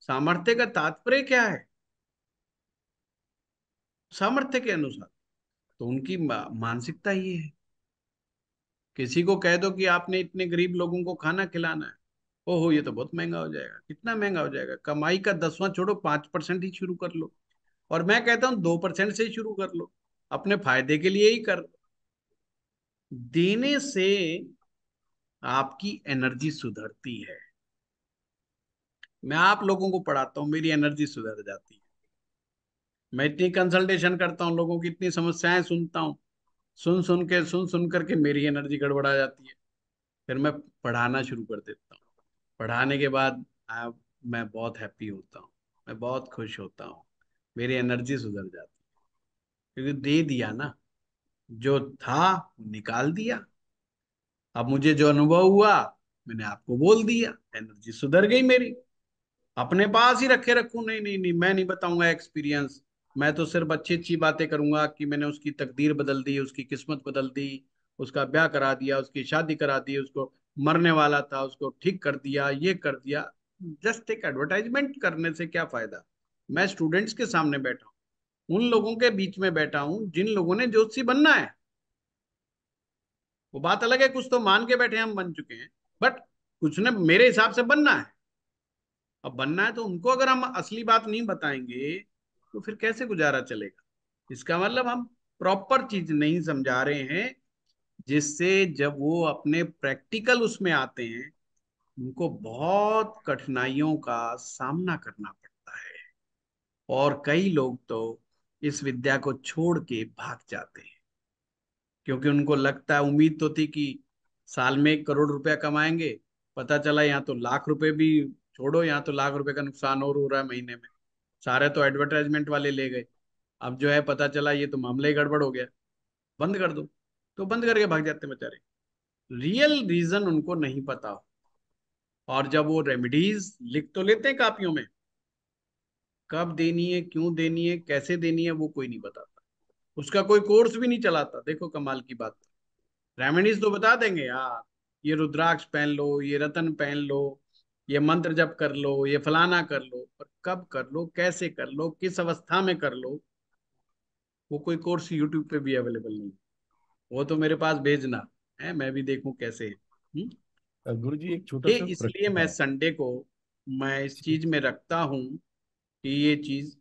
सामर्थ्य का तात्पर्य क्या है सामर्थ्य के अनुसार तो उनकी मानसिकता ये है किसी को कह दो कि आपने इतने गरीब लोगों को खाना खिलाना है ओहो ये तो बहुत महंगा हो जाएगा कितना महंगा हो जाएगा कमाई का दसवां छोड़ो पांच परसेंट ही शुरू कर लो और मैं कहता हूं दो परसेंट से ही शुरू कर लो अपने फायदे के लिए ही कर लो देने से आपकी एनर्जी सुधरती है मैं आप लोगों को पढ़ाता हूँ मेरी एनर्जी सुधर जाती है मैं इतनी कंसल्टेशन करता हूं लोगों की इतनी समस्याएं सुनता हूँ सुन सुन के सुन सुन करके मेरी एनर्जी गड़बड़ा जाती है फिर मैं पढ़ाना शुरू कर देता हूँ पढ़ाने के बाद आ, मैं बहुत हैप्पी होता हूँ मैं बहुत खुश होता हूँ मेरी एनर्जी सुधर जाती है क्योंकि दे दिया ना जो था निकाल दिया अब मुझे जो अनुभव हुआ मैंने आपको बोल दिया एनर्जी सुधर गई मेरी अपने पास ही रखे रखू नहीं नहीं नहीं मैं नहीं बताऊंगा एक्सपीरियंस मैं तो सिर्फ अच्छी अच्छी बातें करूंगा कि मैंने उसकी तकदीर बदल दी उसकी किस्मत बदल दी उसका ब्याह करा दिया उसकी शादी करा दी उसको मरने वाला था उसको ठीक कर दिया ये कर दिया जस्ट एक एडवर्टाइजमेंट करने से क्या फायदा मैं स्टूडेंट्स के सामने बैठा हूँ उन लोगों के बीच में बैठा हूँ जिन लोगों ने ज्योतिषी बनना है वो बात अलग है कुछ तो मान के बैठे हम बन चुके हैं बट कुछ ने मेरे हिसाब से बनना है अब बनना है तो उनको अगर हम असली बात नहीं बताएंगे तो फिर कैसे गुजारा चलेगा इसका मतलब हम प्रॉपर चीज नहीं समझा रहे हैं जिससे जब वो अपने प्रैक्टिकल उसमें आते हैं उनको बहुत कठिनाइयों का सामना करना पड़ता है और कई लोग तो इस विद्या को छोड़ के भाग जाते हैं क्योंकि उनको लगता है उम्मीद तो थी कि साल में एक करोड़ रुपया कमाएंगे पता चला यहाँ तो लाख रुपए भी छोड़ो यहाँ तो लाख रुपए का नुकसान और हो रहा है महीने में सारे तो एडवर्टाइजमेंट वाले ले गए अब जो है पता चला ये तो मामला ही गड़बड़ हो गया बंद कर दो तो बंद करके भाग जाते बेचारे रियल रीजन उनको नहीं पता और जब वो रेमिडीज लिख तो लेते हैं कापियों में कब देनी है क्यों देनी है कैसे देनी है वो कोई नहीं बताता उसका कोई कोर्स भी नहीं चलाता देखो कमाल की बात रेमेडीज तो बता देंगे यार हाँ, ये रुद्राक्ष पहन लो ये रतन पहन लो ये मंत्र जप कर लो ये फलाना कर लो पर कब कर लो कैसे कर लो किस अवस्था में कर लो वो कोई कोर्स यूट्यूब पे भी अवेलेबल नहीं वो तो मेरे पास भेजना है मैं भी देखू कैसे गुरु जी एक छोटा इसलिए मैं संडे को मैं इस चीज में रखता हूँ कि ये चीज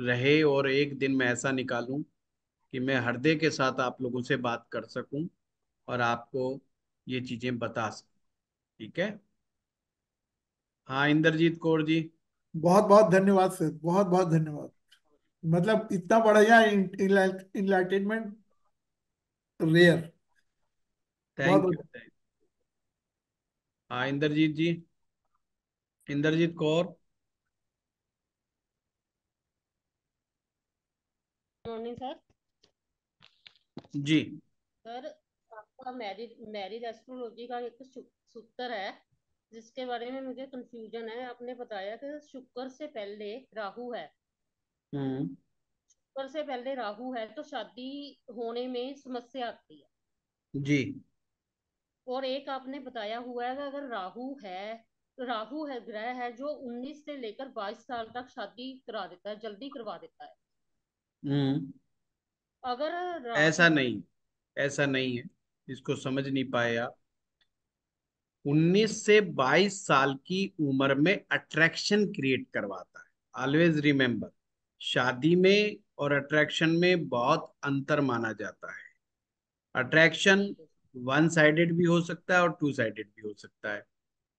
रहे और एक दिन मैं ऐसा निकालूं कि मैं हृदय के साथ आप लोगों से बात कर सकूं और आपको ये चीजें बता सकूं ठीक है हाँ इंद्रजीत कौर जी बहुत बहुत धन्यवाद सर बहुत बहुत धन्यवाद मतलब इतना बढ़िया इनलाइटेनमेंट रेयर थैंक यू हाँ Indrajeet ji Indrajeet Kaur morning sir ji sir आपका मैरिज मैरिज एस्ट्रोलॉजी का एक सूत्र है जिसके बारे में मुझे कंफ्यूजन है आपने बताया कि शुक्र से पहले राहु है हम्म। शुक्र से पहले राहु है तो शादी होने में समस्या आती है जी और एक आपने बताया हुआ है अगर राहु है राहु है ग्रह है जो 19 से लेकर 22 साल तक शादी करा देता है जल्दी करवा देता है हम्म। अगर ऐसा नहीं ऐसा नहीं है इसको समझ नहीं पाए आप 19 से 22 साल की उम्र में अट्रैक्शन क्रिएट करवाता है ऑलवेज रिमेम्बर शादी में और अट्रैक्शन में बहुत अंतर माना जाता है अट्रैक्शन वन साइडेड भी हो सकता है और टू साइडेड भी हो सकता है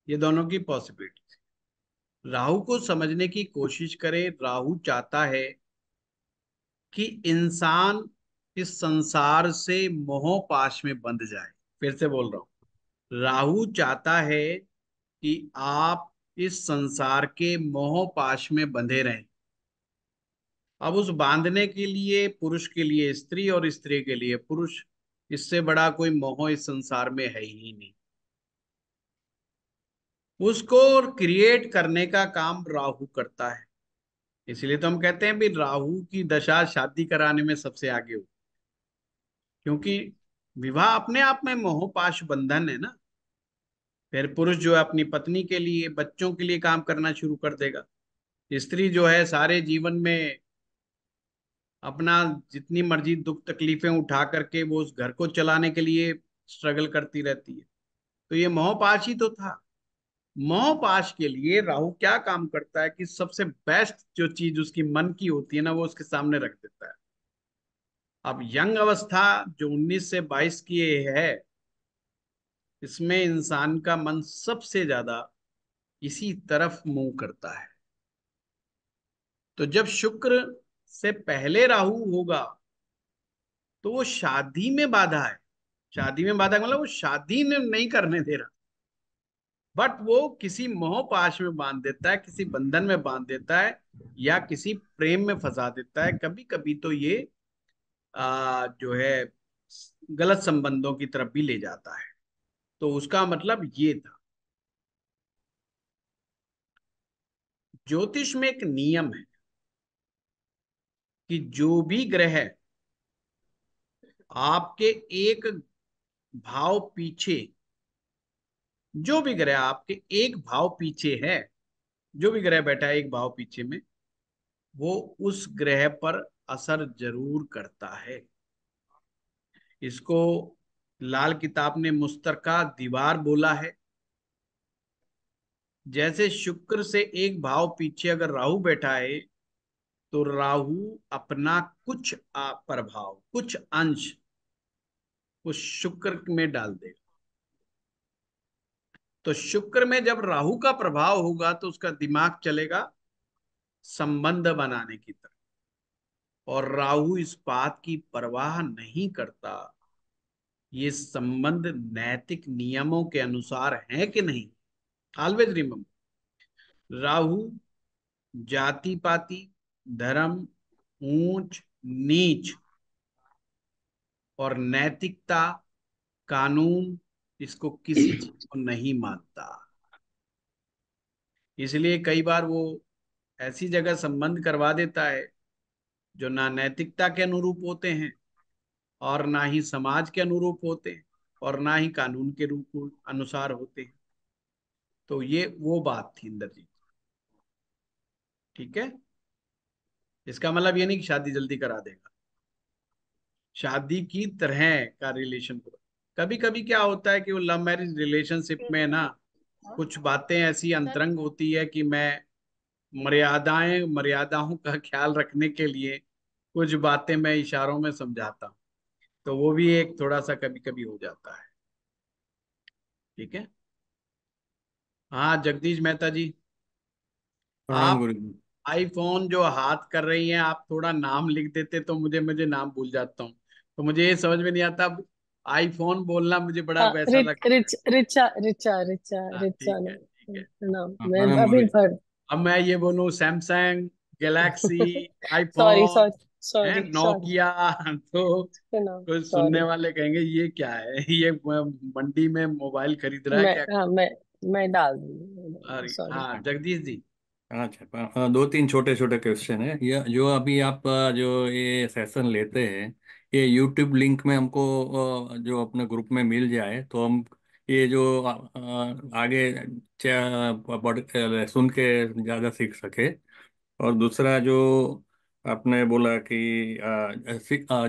ये दोनों की पॉसिबिलिटी राहु को समझने की कोशिश करें राहु चाहता है कि इंसान इस संसार से मोहपाश में बंध जाए फिर से बोल रहा हूं राहु चाहता है कि आप इस संसार के मोह पाश में बंधे रहें अब उस बांधने के लिए पुरुष के लिए स्त्री और स्त्री के लिए पुरुष इससे बड़ा कोई मोह इस संसार में है ही नहीं उसको क्रिएट करने का काम राहु करता है इसलिए तो हम कहते हैं भी राहु की दशा शादी कराने में सबसे आगे हो क्योंकि विवाह अपने आप में मोहपाश बंधन है ना फिर पुरुष जो है अपनी पत्नी के लिए बच्चों के लिए काम करना शुरू कर देगा स्त्री जो है सारे जीवन में अपना जितनी मर्जी दुख तकलीफें उठा करके वो उस घर को चलाने के लिए स्ट्रगल करती रहती है तो ये मोहपाश ही तो था पाश के लिए राहु क्या काम करता है कि सबसे बेस्ट जो चीज उसकी मन की होती है ना वो उसके सामने रख देता है अब यंग अवस्था जो 19 से 22 की है इसमें इंसान का मन सबसे ज्यादा इसी तरफ मुंह करता है तो जब शुक्र से पहले राहु होगा तो वो शादी में बाधा है शादी में बाधा मतलब वो शादी नहीं करने दे रहा बट वो किसी मोहपाश में बांध देता है किसी बंधन में बांध देता है या किसी प्रेम में फंसा देता है कभी कभी तो ये आ, जो है गलत संबंधों की तरफ भी ले जाता है तो उसका मतलब ये था ज्योतिष में एक नियम है कि जो भी ग्रह आपके एक भाव पीछे जो भी ग्रह आपके एक भाव पीछे है जो भी ग्रह बैठा है एक भाव पीछे में वो उस ग्रह पर असर जरूर करता है इसको लाल किताब ने मुस्तरका दीवार बोला है जैसे शुक्र से एक भाव पीछे अगर राहु बैठा है तो राहु अपना कुछ प्रभाव कुछ अंश उस शुक्र में डाल देगा तो शुक्र में जब राहु का प्रभाव होगा तो उसका दिमाग चलेगा संबंध बनाने की तरफ और राहु इस बात की परवाह नहीं करता ये संबंध नैतिक नियमों के अनुसार है कि नहीं ऑलवेज रिमेम्बर राहु जाति पाति धर्म ऊंच नीच और नैतिकता कानून इसको किसी (clears throat) चीज को नहीं मानता इसलिए कई बार वो ऐसी जगह संबंध करवा देता है जो ना नैतिकता के अनुरूप होते हैं और ना ही समाज के अनुरूप होते हैं और ना ही कानून के रूप अनुसार होते हैं तो ये वो बात थी इंदर जी ठीक है इसका मतलब ये नहीं कि शादी जल्दी करा देगा शादी की तरह का रिलेशन होगा कभी कभी क्या होता है कि वो लव मैरिज रिलेशनशिप में ना हम्म। कुछ बातें ऐसी अच्छा। अंतरंग होती है कि मैं मर्यादाएं मर्यादाओं का ख्याल रखने के लिए कुछ बातें मैं इशारों में समझाता हूँ तो वो भी एक थोड़ा सा कभी कभी हो जाता है ठीक है हाँ जगदीश मेहता जी हाँ, आप आईफोन जो हाथ कर रही हैं आप थोड़ा नाम लिख देते तो मुझे मुझे नाम भूल जाता हूँ तो मुझे ये समझ में नहीं आता आईफोन बोलना मुझे बड़ा हाँ, वैसा लगता है रिचा रिचा रिचा हाँ, रिचा नाम हाँ, मैं अभी भर अब मैं ये बोलूं Samsung Galaxy iPhone sorry Nokia तो कुछ सुनने वाले कहेंगे ये क्या है (laughs) ये मंडी में मोबाइल खरीद रहा है मैं, क्या हाँ, मैं मैं डाल दूंगी हाँ जगदीश जी अच्छा दो तीन छोटे छोटे क्वेश्चन है जो अभी आप जो ये सेशन लेते हैं ये यूट्यूब लिंक में हमको जो अपने ग्रुप में मिल जाए तो हम ये जो आगे बढ़ सुन के ज़्यादा सीख सके और दूसरा जो आपने बोला कि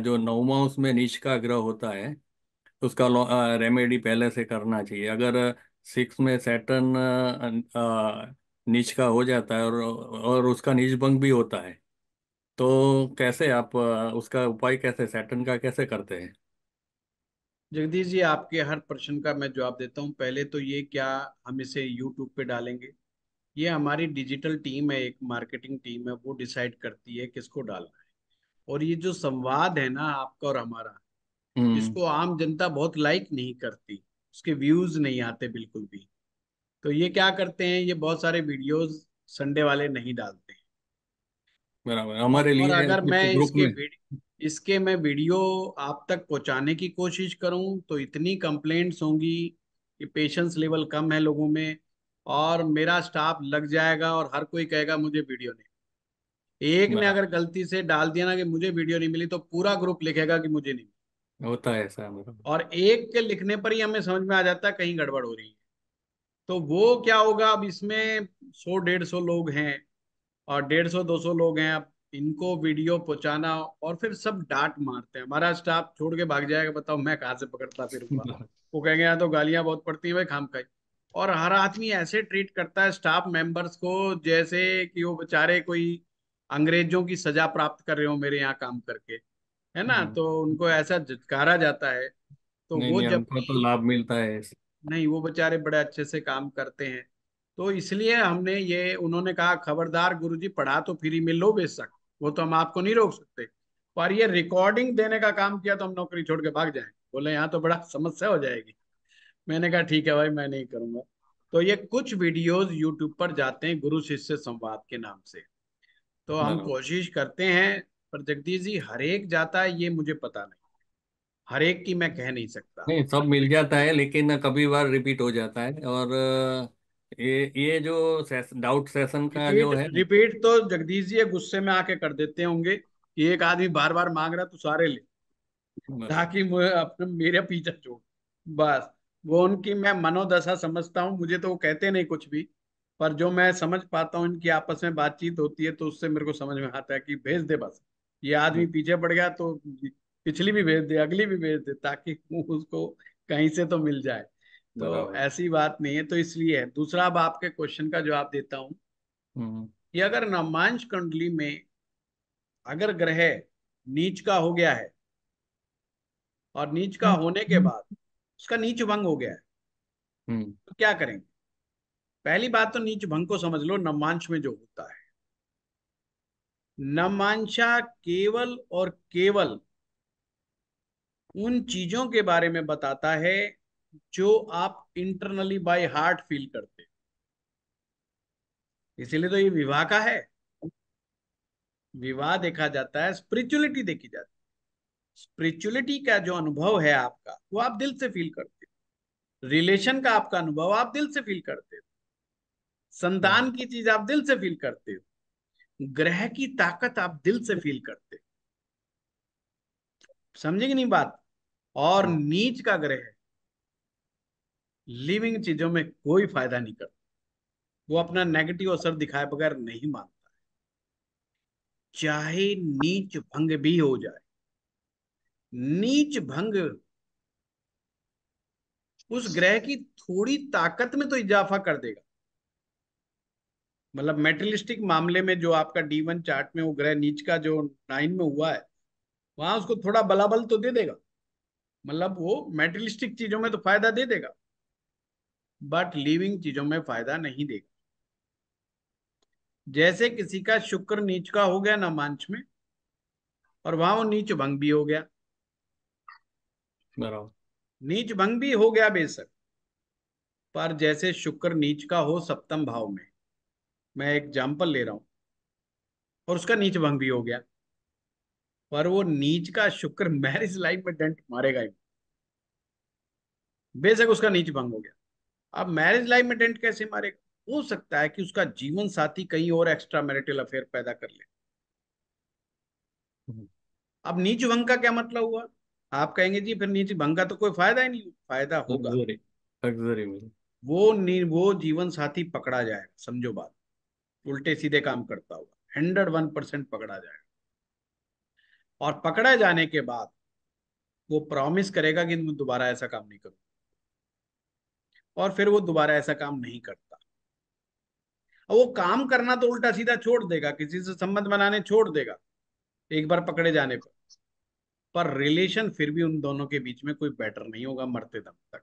जो नवमा उसमें नीच का ग्रह होता है उसका रेमेडी पहले से करना चाहिए अगर सिक्स में सैटर्न नीच का हो जाता है और और उसका नीच भंग भी होता है तो कैसे आप उसका उपाय कैसे सैटर्न का कैसे करते हैं जगदीश जी आपके हर प्रश्न का मैं जवाब देता हूँ पहले तो ये क्या हम इसे यूट्यूब पे डालेंगे ये हमारी डिजिटल टीम है एक मार्केटिंग टीम है वो डिसाइड करती है किसको डालना है और ये जो संवाद है ना आपका और हमारा हम्म। इसको आम जनता बहुत लाइक नहीं करती उसके व्यूज नहीं आते बिल्कुल भी तो ये क्या करते हैं ये बहुत सारे वीडियोस संडे वाले नहीं डालते बराबर हमारे लिए अगर मैं इसके इसके मैं वीडियो आप तक पहुंचाने की कोशिश करूं तो इतनी कंप्लेंट्स होंगी कि पेशेंस लेवल कम है लोगों में और मेरा स्टाफ लग जाएगा और हर कोई कहेगा मुझे वीडियो नहीं एक ने अगर गलती से डाल दिया ना कि मुझे वीडियो नहीं मिली तो पूरा ग्रुप लिखेगा कि मुझे नहीं होता है ऐसा और एक के लिखने पर ही हमें समझ में आ जाता है कहीं गड़बड़ हो रही है तो वो क्या होगा अब इसमें सौ डेढ़ सौ लोग हैं और डेढ़ सौ दो सौ लोग हैं अब इनको वीडियो पहुंचाना और फिर सब डांट मारते हैं हमारा स्टाफ छोड़ के भाग जाएगा बताओ मैं कहाँ से पकड़ता फिर (laughs) वो कहेंगे यहाँ तो गालियां बहुत पड़ती है भाई खाम खाई और हर आदमी ऐसे ट्रीट करता है स्टाफ मेंबर्स को जैसे कि वो बेचारे कोई अंग्रेजों की सजा प्राप्त कर रहे हो मेरे यहाँ काम करके है ना हम्म। तो उनको ऐसा झटकारा जाता है तो नहीं, वो नहीं, जब तो लाभ मिलता है नहीं वो बेचारे बड़े अच्छे से काम करते हैं तो इसलिए हमने ये उन्होंने कहा खबरदार गुरुजी पढ़ा तो फ्री में लो बेशक वो तो हम आपको नहीं रोक सकते और ये रिकॉर्डिंग देने का काम किया तो हम नौकरी छोड़ के भाग जाएंगे बोले यहाँ तो बड़ा समस्या हो जाएगी मैंने कहा ठीक है भाई मैं नहीं करूंगा तो ये कुछ वीडियोस यूट्यूब पर जाते हैं गुरु शिष्य संवाद के नाम से तो हम कोशिश करते हैं पर जगदीश जी हरेक जाता है ये मुझे पता नहीं हर एक की मैं कह नहीं सकता नहीं सब मिल जाता है लेकिन कभी बार रिपीट हो जाता है और ये ये जो सेशन, डाउट सेशन का रिपीट, जो है रिपीट तो जगदीश जी गुस्से में आके कर देते होंगे कि एक आदमी बार बार मांग रहा तो सारे ले ताकि अपने मेरे पीछे छोड़ बस वो उनकी मैं मनोदशा समझता हूँ मुझे तो वो कहते नहीं कुछ भी पर जो मैं समझ पाता हूँ इनकी आपस में बातचीत होती है तो उससे मेरे को समझ में आता है कि भेज दे बस ये आदमी हम्म। पीछे पड़ गया तो पिछली भी भेज दे अगली भी भेज दे ताकि (laughs) उसको कहीं से तो मिल जाए तो ऐसी बात नहीं है तो इसलिए है दूसरा अब आपके क्वेश्चन का जवाब देता हूं हम्म। कि अगर नमांश कुंडली में अगर ग्रह नीच का हो गया है और नीच का हम्म। होने के बाद उसका नीच भंग हो गया है हम्म। तो क्या करेंगे पहली बात तो नीच भंग को समझ लो नमांश में जो होता है नमांशा केवल और केवल उन चीजों के बारे में बताता है जो आप इंटरनली बाय हार्ट फील करते इसीलिए तो ये विवाह का है विवाह देखा जाता है स्पिरिचुअलिटी देखी जाती है स्पिरिचुअलिटी का जो अनुभव है आपका वो आप दिल से फील करते हो रिलेशन का आपका अनुभव आप दिल से फील करते हो संतान हम्म। की चीज आप दिल से फील करते हो ग्रह की ताकत आप दिल से फील करते हो समझेंगे नहीं बात और हम्म। नीच का ग्रह लिविंग चीजों में कोई फायदा नहीं करता वो अपना नेगेटिव असर दिखाए बगैर नहीं मानता है चाहे नीच भंग भी हो जाए नीच भंग उस ग्रह की थोड़ी ताकत में तो इजाफा कर देगा मतलब मेटलिस्टिक मामले में जो आपका डी वन चार्ट में वो ग्रह नीच का जो नाइन में हुआ है वहां उसको थोड़ा बलाबल तो दे देगा मतलब वो मेटलिस्टिक चीजों में तो फायदा दे देगा बट लिविंग चीजों में फायदा नहीं देगा जैसे किसी का शुक्र नीच का हो गया नामांश में और वहां वो नीच भंग भी हो गया नीच भंग भी हो गया बेशक पर जैसे शुक्र नीच का हो सप्तम भाव में मैं एग्जाम्पल ले रहा हूं और उसका नीच भंग भी हो गया पर वो नीच का शुक्र मैरिज (laughs) लाइफ में डेंट मारेगा ही बेशक उसका नीच भंग हो गया अब मैरिज लाइफ में डेंट कैसे मारे हो सकता है कि उसका जीवन साथी कहीं और एक्स्ट्रा मैरिटल अफेयर पैदा कर ले हम्म। अब नीच भंग का क्या मतलब हुआ आप कहेंगे जी फिर नीच भंग का तो कोई फायदा ही नहीं फायदा होगा वो वो जीवन साथी पकड़ा जाएगा समझो बात उल्टे सीधे काम करता हुआ हंड्रेड वन परसेंट पकड़ा जाएगा और पकड़ा जाने के बाद वो प्रॉमिस करेगा कि मैं दोबारा ऐसा काम नहीं करूंगा और फिर वो दोबारा ऐसा काम नहीं करता वो काम करना तो उल्टा सीधा छोड़ देगा किसी से संबंध बनाने छोड़ देगा एक बार पकड़े जाने पर पर रिलेशन फिर भी उन दोनों के बीच में कोई बेटर नहीं होगा मरते दम तक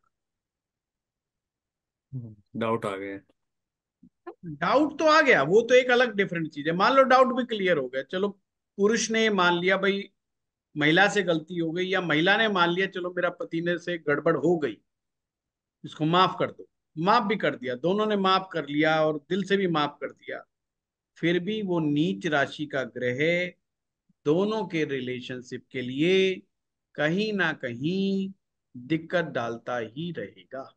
डाउट आ गया डाउट तो आ गया वो तो एक अलग डिफरेंट चीज है मान लो डाउट भी क्लियर हो गया चलो पुरुष ने मान लिया भाई महिला से गलती हो गई या महिला ने मान लिया चलो मेरा पति ने से गड़बड़ हो गई इसको माफ कर दो माफ भी कर दिया दोनों ने माफ कर लिया और दिल से भी माफ कर दिया फिर भी वो नीच राशि का ग्रह दोनों के रिलेशनशिप के लिए कहीं ना कहीं दिक्कत डालता ही रहेगा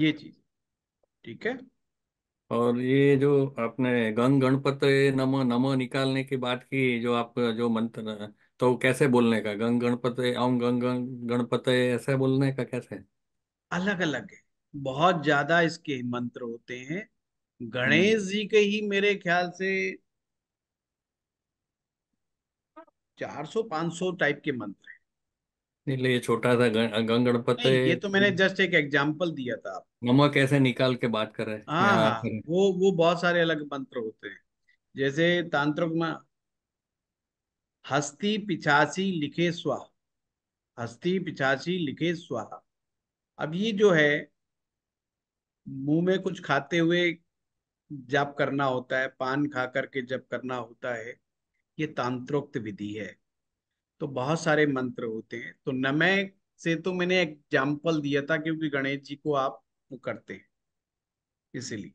ये चीज ठीक है और ये जो आपने गण गणपत नम नमो निकालने की बात की जो आप जो मंत्र तो कैसे बोलने का गंग गणपते ओम गंग गंग गणपते ऐसे बोलने का कैसे अलग अलग है बहुत ज्यादा इसके मंत्र होते हैं हम्म। गणेश जी के ही मेरे ख्याल से पांच सौ टाइप के मंत्र हैं नहीं ये छोटा सा गं, गंग नहीं, ये तो मैंने हम्म। जस्ट एक एग्जांपल दिया था ममा कैसे निकाल के बात कर रहे हैं हाँ, हाँ। वो वो बहुत सारे अलग मंत्र होते हैं जैसे तांत्रिक हस्ती पिछासी लिखे स्व हस्ती पिछासी लिखे स्व अब ये जो है मुंह में कुछ खाते हुए जप करना होता है पान खा करके जप करना होता है ये तांत्रोक्त विधि है तो बहुत सारे मंत्र होते हैं तो नमय से तो मैंने एग्जाम्पल दिया था क्योंकि गणेश जी को आप वो करते हैं इसीलिए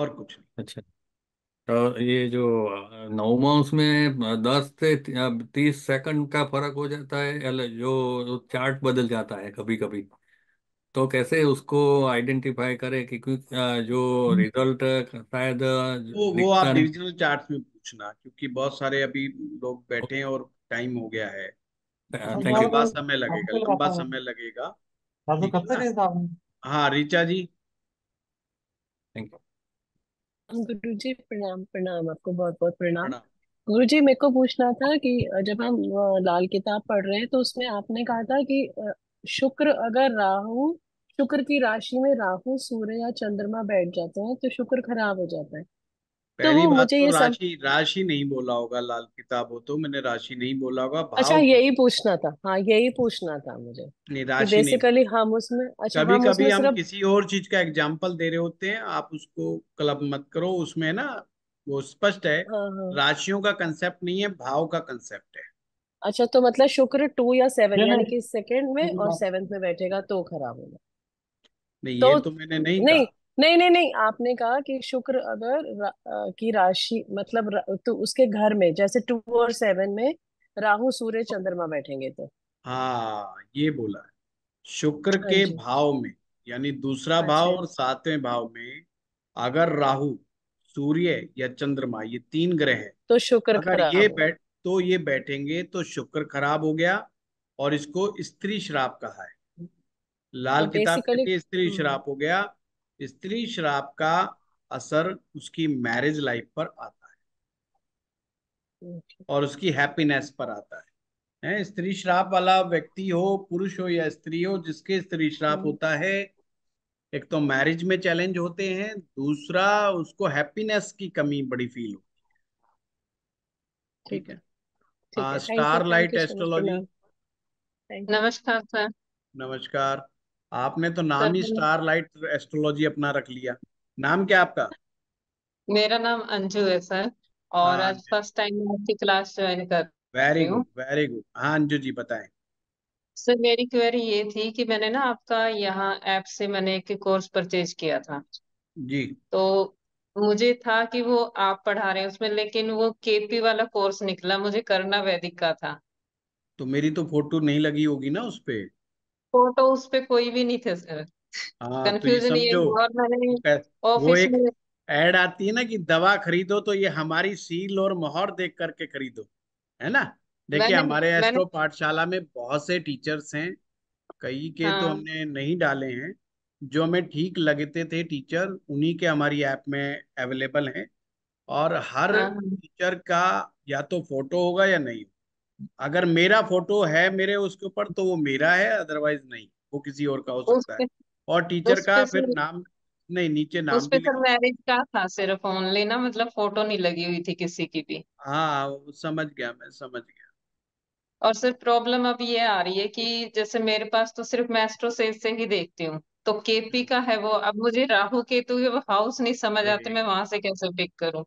और कुछ नहीं अच्छा ये जो नवमांस में दस से तीस सेकंड का फर्क हो जाता है जो चार्ट बदल जाता है कभी कभी तो कैसे उसको आइडेंटिफाई करें कि जो हम्म। रिजल्ट शायद वो वो आप डिविजनल चार्ट में पूछना क्योंकि बहुत सारे अभी लोग बैठे हैं और टाइम हो गया है तो थैंक लंबा समय लगेगा लंबा समय लगेगा हाँ ऋचा जी थैंक यू गुरु जी प्रणाम प्रणाम आपको बहुत बहुत प्रणाम गुरु जी मेरे को पूछना था कि जब हम लाल किताब पढ़ रहे हैं तो उसमें आपने कहा था कि शुक्र अगर राहु शुक्र की राशि में राहु सूर्य या चंद्रमा बैठ जाते हैं तो शुक्र खराब हो जाता है तो पहली वो बात मुझे तो ये सब राशि राशि नहीं बोला होगा लाल किताब हो तो मैंने राशि नहीं बोला होगा अच्छा भाव यही पूछना था हाँ यही पूछना था मुझे नहीं कि राशि नहीं बेसिकली हम उसमें अच्छा कभी हम कभी उसमें हम सिर्फ किसी और चीज का एग्जाम्पल दे रहे होते हैं आप उसको क्लब मत करो उसमें ना वो स्पष्ट है हाँ, हाँ। राशियों का कंसेप्ट नहीं है भाव का कंसेप्ट है अच्छा तो मतलब शुक्र टू या सेवन यानी कि सेकंड में और सेवेंथ में बैठेगा तो खराब होगा नहीं तो ये तो तो मैंने नहीं नहीं कहा नहीं नहीं नहीं आपने कहा कि शुक्र अगर रा, आ, की राशि मतलब रा, तो उसके घर में जैसे टू और सेवन में राहु सूर्य चंद्रमा बैठेंगे तो हाँ ये बोला है शुक्र हाँ के भाव में यानी दूसरा हाँ भाव और सातवें भाव में अगर राहु सूर्य या चंद्रमा ये तीन ग्रह है तो शुक्र अगर ये बैठ तो ये बैठेंगे तो शुक्र खराब हो गया और इसको स्त्री श्राप कहा है लाल तो किताब स्त्री हम्म। श्राप हो गया स्त्री श्राप का असर उसकी मैरिज लाइफ पर आता है और उसकी हैप्पीनेस पर आता है है स्त्री श्राप वाला व्यक्ति हो पुरुष हो या स्त्री हो जिसके स्त्री श्राप हम्म। होता है एक तो मैरिज में चैलेंज होते हैं दूसरा उसको हैप्पीनेस की कमी बड़ी फील होती है ठीक है स्टार लाइट एस्ट्रोलॉजी नमस्कार सर नमस्कार आपने तो नाम ही स्टार लाइट एस्ट्रोलॉजी अपना रख लिया नाम क्या आपका मेरा नाम अंजू है सर और हाँ, आज फर्स्ट टाइम आपकी क्लास ज्वाइन कर वेरी गुड वेरी गुड हाँ अंजू जी बताए सर मेरी क्वेरी ये थी कि मैंने ना आपका यहाँ ऐप से मैंने एक कोर्स परचेज किया था जी तो मुझे था कि वो आप पढ़ा रहे हैं उसमें लेकिन वो केपी वाला कोर्स निकला मुझे करना वैदिक का था तो मेरी तो फोटो नहीं लगी होगी ना उसपे फोटो उस पे कोई भी नहीं थे सर हाँ कंफ्यूजन तो ये और मैंने वो ऑफिस एक में ऐड आती है ना कि दवा खरीदो तो ये हमारी सील और मोहर देख करके खरीदो है ना देखिए मैंने हमारे मैंने एस्ट्रो पाठशाला में बहुत से टीचर्स हैं कई के तो हाँ। हमने नहीं डाले हैं जो हमें ठीक लगते थे टीचर उन्हीं के हमारी ऐप में अवेलेबल हैं और हर हाँ टीचर हाँ। का या तो फोटो होगा या नहीं होगा अगर मेरा फोटो है मेरे उसके ऊपर तो वो मेरा है अदरवाइज नहीं वो किसी और का हो सकता है और टीचर का फिर नाम नहीं नीचे नाम उस पे सर मैरिज का था सिर्फ ओनली ना मतलब फोटो नहीं लगी हुई थी किसी की भी हाँ समझ गया मैं समझ गया और सिर्फ प्रॉब्लम अब ये आ रही है कि जैसे मेरे पास तो सिर्फ मैस्ट्रो सेज से ही देखती हूँ तो केपी का है वो अब मुझे राहु केतु हाउस नहीं समझ आते मैं वहां से कैसे पिक करूँ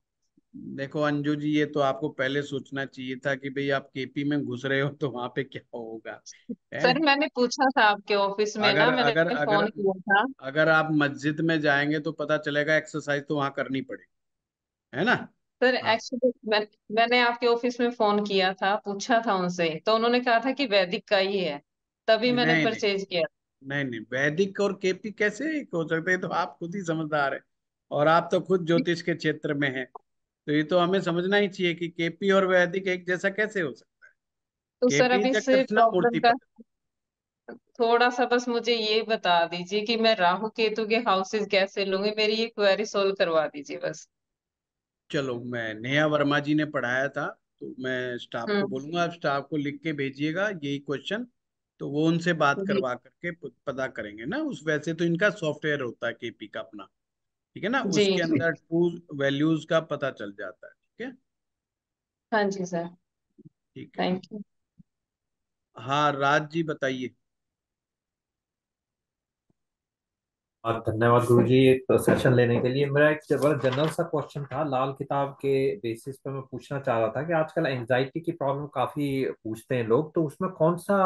देखो अंजू जी ये तो आपको पहले सोचना चाहिए था कि भाई आप केपी में घुस रहे हो तो वहां पे क्या होगा सर मैंने पूछा था आपके ऑफिस में अगर, ना मैंने अगर, अगर, फोन किया था अगर आप मस्जिद में जाएंगे तो पता चलेगा एक्सरसाइज तो वहां करनी पड़ेगी है ना सर एक्चुअली हाँ। मैं, मैंने आपके ऑफिस में फोन किया था पूछा था उनसे तो उन्होंने कहा था कि वैदिक का ही है तभी मैंने परचेज किया नहीं नहीं वैदिक और केपी कैसे हो सकते तो आप खुद ही समझदार है और आप तो खुद ज्योतिष के क्षेत्र में हैं तो ये तो हमें समझना ही चाहिए कि केपी और वैदिक एक जैसा कैसे हो सकता है तो सर अभी से मूर्ति थोड़ा सा बस मुझे ये बता दीजिए कि मैं राहु केतु के हाउसेस कैसे लूंगी मेरी ये क्वेरी सोल्व करवा दीजिए बस चलो मैं नेहा वर्मा जी ने पढ़ाया था तो मैं स्टाफ को हम्म। बोलूंगा आप स्टाफ को लिख के भेजिएगा यही क्वेश्चन तो वो उनसे बात करवा करके पता करेंगे ना उस वैसे तो इनका सॉफ्टवेयर होता है केपी का अपना ठीक है ना उसके अंदर टू वैल्यूज का पता चल जाता है ठीक है हाँ जी सर ठीक है हाँ राज जी बताइए आप धन्यवाद गुरु जी तो सेशन लेने के लिए मेरा एक बड़ा जनरल सा क्वेश्चन था लाल किताब के बेसिस पर मैं पूछना चाह रहा था कि आजकल एंजाइटी की प्रॉब्लम काफी पूछते हैं लोग तो उसमें कौन सा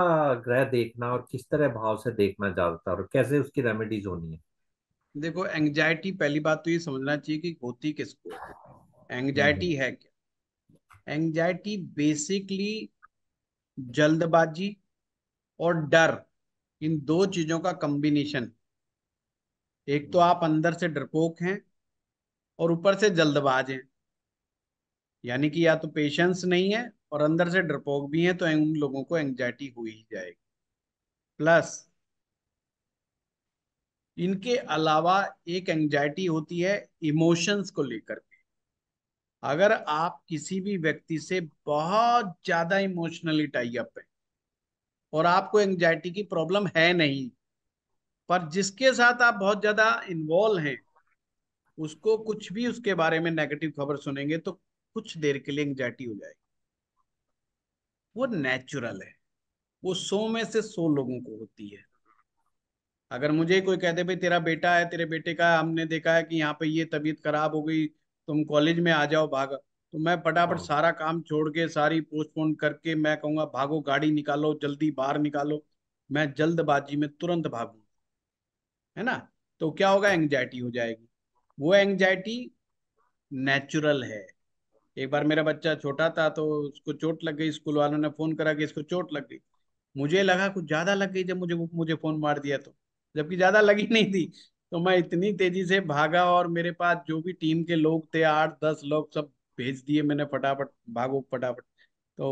ग्रह देखना और किस तरह भाव से देखना ज्यादातर और कैसे उसकी रेमेडीज होनी है देखो एंगजाइटी पहली बात तो ये समझना चाहिए कि होती किसको एंग्जाइटी हम्म। है क्या एंगजाइटी बेसिकली जल्दबाजी और डर इन दो चीजों का कॉम्बिनेशन एक तो आप अंदर से डरपोक हैं और ऊपर से जल्दबाज हैं यानी कि या तो पेशेंस नहीं है और अंदर से डरपोक भी हैं तो उन लोगों को एंगजाइटी हो ही जाएगी प्लस इनके अलावा एक एंजाइटी होती है इमोशंस को लेकर के अगर आप किसी भी व्यक्ति से बहुत ज्यादा इमोशनली टाई अप है और आपको एंजाइटी की प्रॉब्लम है नहीं पर जिसके साथ आप बहुत ज्यादा इन्वॉल्व हैं उसको कुछ भी उसके बारे में नेगेटिव खबर सुनेंगे तो कुछ देर के लिए एंगजाइटी हो जाएगी वो नेचुरल है वो सौ में से सौ लोगों को होती है अगर मुझे कोई कहते भाई तेरा बेटा है तेरे बेटे का हमने देखा है कि यहाँ पे ये तबीयत खराब हो गई तुम कॉलेज में आ जाओ भाग तो मैं फटाफट हाँ। सारा काम छोड़ के सारी पोस्टपोन करके मैं कहूंगा भागो गाड़ी निकालो जल्दी बाहर निकालो मैं जल्दबाजी में तुरंत भागू है ना तो क्या होगा एंगजाइटी हो जाएगी वो एंगजाइटी नेचुरल है एक बार मेरा बच्चा छोटा था तो उसको चोट लग गई स्कूल वालों ने फोन करा कि इसको चोट लग गई मुझे लगा कुछ ज्यादा लग गई जब मुझे मुझे फोन मार दिया तो जबकि ज्यादा लगी नहीं थी तो मैं इतनी तेजी से भागा और मेरे पास जो भी टीम के लोग थे आठ दस लोग सब भेज दिए मैंने फटाफट भागो फटाफट तो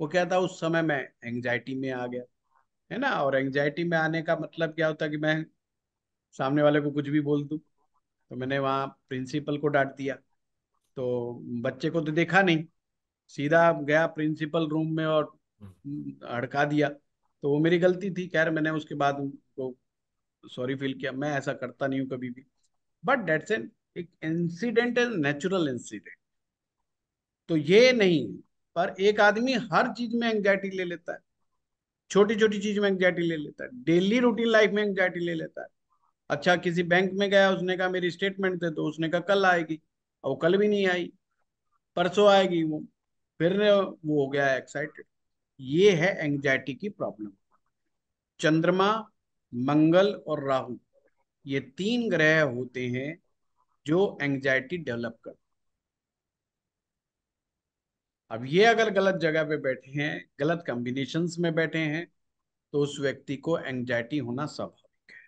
वो क्या था उस समय मैं एंगजाइटी में आ गया है ना और एंगजाइटी में आने का मतलब क्या होता कि मैं सामने वाले को कुछ भी बोल दू तो मैंने वहां प्रिंसिपल को डांट दिया तो बच्चे को तो देखा नहीं सीधा गया प्रिंसिपल रूम में और हम्म। हम्म, अड़का दिया तो वो मेरी गलती थी खैर मैंने उसके बाद उनको सॉरी फील किया मैं ऐसा करता नहीं हूं कभी भी बट डेट्स एन एक इंसिडेंट एज नेचुरल इंसिडेंट तो ये नहीं पर एक आदमी हर चीज में एंगजाइटी ले लेता है छोटी छोटी चीज में एंगजाइटी ले लेता है डेली रूटीन लाइफ में एंगजाइटी ले लेता है अच्छा किसी बैंक में गया उसने कहा मेरी स्टेटमेंट दे तो उसने कहा कल आएगी और वो कल भी नहीं आई परसों आएगी वो फिर वो हो गया एक्साइटेड ये है एंगजाइटी की प्रॉब्लम चंद्रमा मंगल और राहु ये तीन ग्रह होते हैं जो एंग्जाइटी डेवलप कर अब ये अगर गलत जगह पे बैठे हैं गलत कॉम्बिनेशन में बैठे हैं तो उस व्यक्ति को एंग्जाइटी होना स्वाभाविक है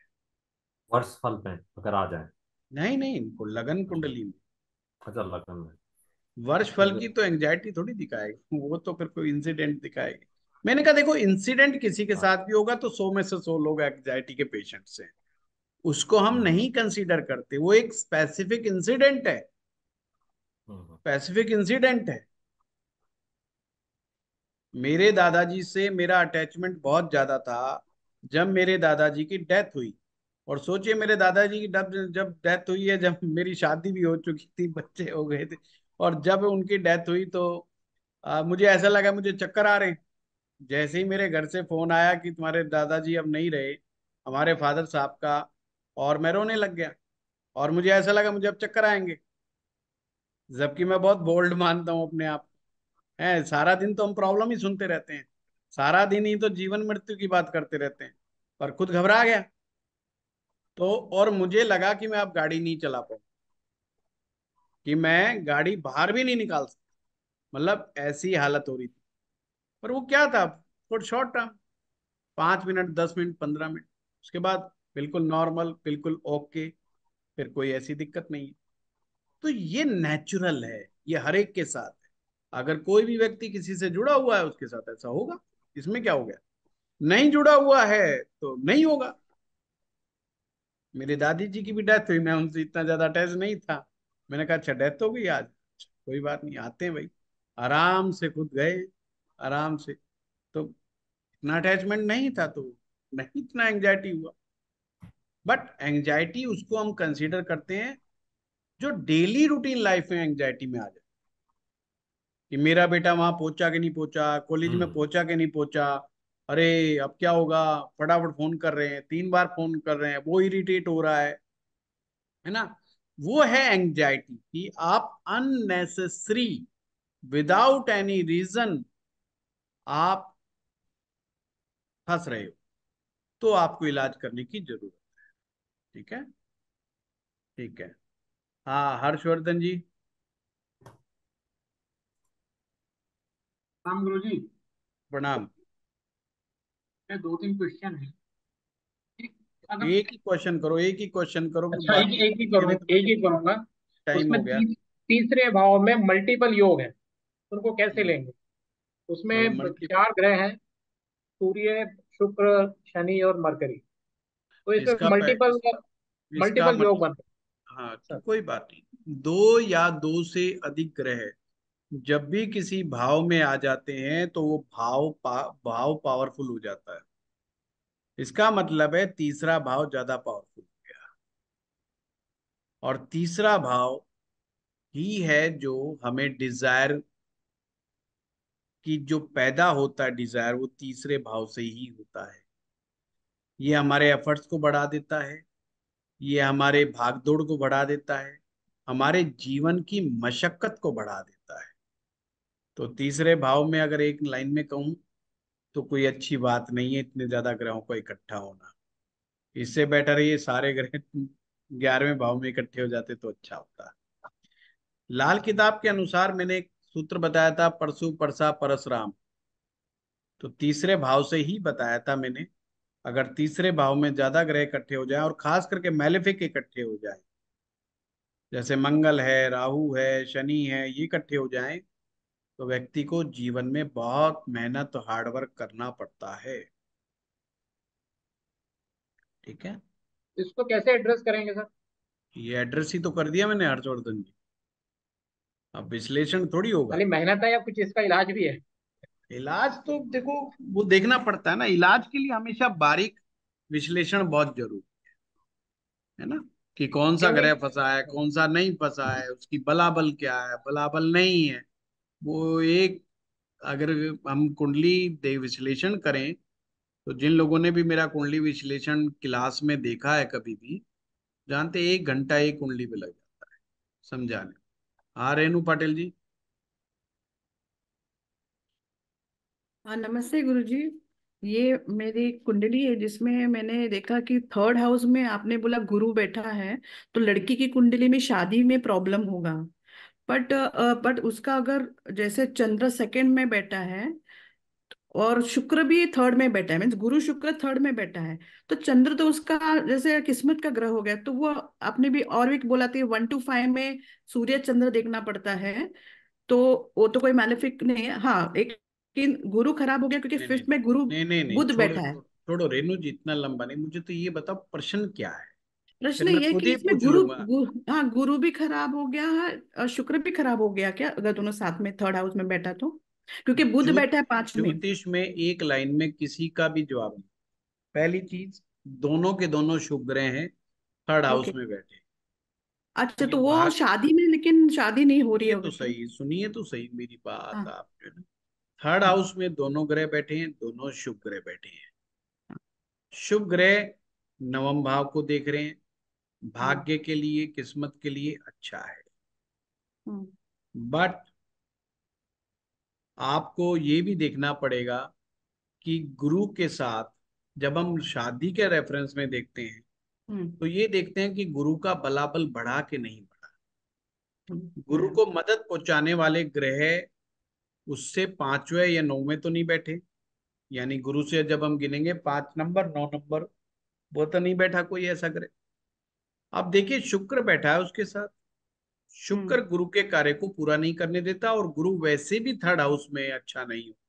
वर्ष फल में अगर आ जाए नहीं नहीं इनको लगन कुंडली में अच्छा लगन में वर्ष फल की तो एंग्जाइटी थोड़ी दिखाएगी वो तो फिर कोई इंसिडेंट दिखाएगी मैंने कहा देखो इंसिडेंट किसी के हाँ। साथ भी होगा तो सौ में से सौ लोग एंग्जाइटी के पेशेंट्स हैं उसको हम हाँ। नहीं कंसीडर करते वो एक स्पेसिफिक इंसिडेंट है स्पेसिफिक हाँ, इंसिडेंट है मेरे दादाजी से मेरा अटैचमेंट बहुत ज्यादा था जब मेरे दादाजी की डेथ हुई और सोचिए मेरे दादाजी की डब जब डेथ हुई है जब मेरी शादी भी हो चुकी थी बच्चे हो गए थे और जब उनकी डेथ हुई तो आ, मुझे ऐसा लगा मुझे चक्कर आ रहे हैं जैसे ही मेरे घर से फ़ोन आया कि तुम्हारे दादाजी अब नहीं रहे हमारे फादर साहब का और मैं रोने लग गया और मुझे ऐसा लगा मुझे अब चक्कर आएंगे जबकि मैं बहुत बोल्ड मानता हूँ अपने आप है सारा दिन तो हम प्रॉब्लम ही सुनते रहते हैं सारा दिन ही तो जीवन मृत्यु की बात करते रहते हैं पर खुद घबरा गया तो और मुझे लगा कि मैं अब गाड़ी नहीं चला पाऊ कि मैं गाड़ी बाहर भी नहीं निकाल सकता मतलब ऐसी हालत हो रही थी पर वो क्या था थोड़ा शॉर्ट टर्म पांच मिनट दस मिनट पंद्रह मिनट उसके बाद बिल्कुल नॉर्मल बिल्कुल ओके फिर कोई ऐसी दिक्कत नहीं है तो ये नेचुरल है ये हर एक के साथ है अगर कोई भी व्यक्ति किसी से जुड़ा हुआ है उसके साथ ऐसा होगा इसमें क्या हो गया नहीं जुड़ा हुआ है तो नहीं होगा मेरे दादी जी की भी डेथ हुई मैं उनसे इतना ज्यादा अटैच नहीं था मैंने कहा अच्छा डेथ हो गई आज कोई बात नहीं आते हैं भाई आराम से खुद गए आराम से तो इतना अटैचमेंट नहीं था तो नहीं इतना एंगजाइटी हुआ बट एंगजाइटी उसको हम कंसिडर करते हैं जो डेली रूटीन लाइफ में एंग्जाइटी में आ जाए कि मेरा बेटा वहां पहुंचा कि नहीं पहुंचा कॉलेज में हम्म। पहुंचा कि नहीं पहुंचा अरे अब क्या होगा फटाफट फोन कर रहे हैं तीन बार फोन कर रहे हैं वो इरिटेट हो रहा है है ना वो है एंगजाइटी कि आप अननेसेसरी विदाउट एनी रीजन आप फंस रहे हो तो आपको इलाज करने की जरूरत है ठीक है ठीक है हाँ हर्षवर्धन जी प्रणाम गुरु जी प्रणाम दो तीन क्वेश्चन है एक ही क्वेश्चन करो एक ही क्वेश्चन करो अच्छा, एक, एक ही करूँ एक ही करूंगा टाइम हो गया तीसरे भाव में मल्टीपल योग है उनको कैसे हम्म। लेंगे उसमें चार ग्रह हैं सूर्य शुक्र शनि और मरकरी तो इसमें मल्टीपल मल्टीपल योग बनते हाँ तो कोई बात नहीं दो या दो से अधिक ग्रह जब भी किसी भाव में आ जाते हैं तो वो भाव पा, भाव पावरफुल हो जाता है इसका मतलब है तीसरा भाव ज्यादा पावरफुल हो गया और तीसरा भाव ही है जो हमें डिजायर कि जो पैदा होता है डिजायर वो तीसरे भाव से ही होता है ये हमारे एफर्ट्स को बढ़ा देता है ये हमारे भागदौड़ को बढ़ा देता है हमारे जीवन की मशक्कत को बढ़ा देता है तो तीसरे भाव में अगर एक लाइन में कहूं तो कोई अच्छी बात नहीं है इतने ज्यादा ग्रहों को इकट्ठा होना इससे बेटर है ये सारे ग्रह ग्यारहवें भाव में इकट्ठे हो जाते तो अच्छा होता लाल किताब के अनुसार मैंने एक सूत्र बताया था परसु परसा परसराम तो तीसरे भाव से ही बताया था मैंने अगर तीसरे भाव में ज्यादा ग्रह इकट्ठे हो जाए और खास करके मैलिफिक इकट्ठे हो जाए जैसे मंगल है राहु है शनि है ये इकट्ठे हो जाए तो व्यक्ति को जीवन में बहुत मेहनत तो हार्डवर्क करना पड़ता है ठीक है इसको कैसे एड्रेस करेंगे सर ये एड्रेस ही तो कर दिया मैंने हर्षवर्धन जी अब विश्लेषण थोड़ी होगा मेहनत है या कुछ इसका इलाज भी है इलाज तो देखो वो देखना पड़ता है ना इलाज के लिए हमेशा बारीक विश्लेषण बहुत जरूरी है है ना कि कौन सा ग्रह फंसा है कौन सा नहीं फंसा है उसकी बलाबल क्या है बलाबल नहीं है वो एक अगर हम कुंडली विश्लेषण करें तो जिन लोगों ने भी मेरा कुंडली विश्लेषण क्लास में देखा है कभी भी जानते एक घंटा एक कुंडली पे लग जाता है समझाने हाँ रेणु पाटिल जी हाँ नमस्ते गुरु जी ये मेरी कुंडली है जिसमें मैंने देखा कि थर्ड हाउस में आपने बोला गुरु बैठा है तो लड़की की कुंडली में शादी में प्रॉब्लम होगा बट बट उसका अगर जैसे चंद्र सेकंड में बैठा है और शुक्र भी थर्ड में बैठा है मीन्स गुरु शुक्र थर्ड में बैठा है तो चंद्र तो उसका जैसे किस्मत का ग्रह हो गया तो वो आपने भी और भी बोला था वन टू फाइव में सूर्य चंद्र देखना पड़ता है तो वो तो कोई मैलिफिक नहीं है हाँ एक गुरु खराब हो गया क्योंकि फिफ्थ में गुरु बुद्ध बैठा है छोड़ो रेणु जी इतना लंबा नहीं मुझे तो ये बताओ प्रश्न क्या है प्रश्न ये कि इसमें गुरु हाँ गुरु भी खराब हो गया और शुक्र भी खराब हो गया क्या अगर दोनों साथ में थर्ड हाउस में बैठा तो क्योंकि बुद्ध बैठा है पांच में ज्योतिष में एक लाइन में किसी का भी जवाब नहीं पहली चीज दोनों के दोनों शुभ ग्रह हैं थर्ड हाउस में बैठे अच्छा तो वो शादी में लेकिन शादी नहीं हो रही है तो सही सुनिए तो सही मेरी बात हाँ। आप जो है थर्ड हाउस में दोनों ग्रह बैठे हैं दोनों शुभ ग्रह बैठे हैं शुभ ग्रह नवम भाव को देख रहे हैं हाँ। भाग्य के लिए किस्मत के लिए अच्छा है बट हाँ। आपको ये भी देखना पड़ेगा कि गुरु के साथ जब हम शादी के रेफरेंस में देखते हैं हम्म। तो ये देखते हैं कि गुरु का बलाबल बढ़ा के नहीं बढ़ा हम्म। गुरु को मदद पहुंचाने वाले ग्रह उससे पांचवे या नौवे तो नहीं बैठे यानी गुरु से जब हम गिनेंगे पांच नंबर नौ नंबर वो तो नहीं बैठा कोई ऐसा ग्रह अब देखिए शुक्र बैठा है उसके साथ शुक्र हम्म। गुरु के कार्य को पूरा नहीं करने देता और गुरु वैसे भी थर्ड हाउस में अच्छा नहीं होता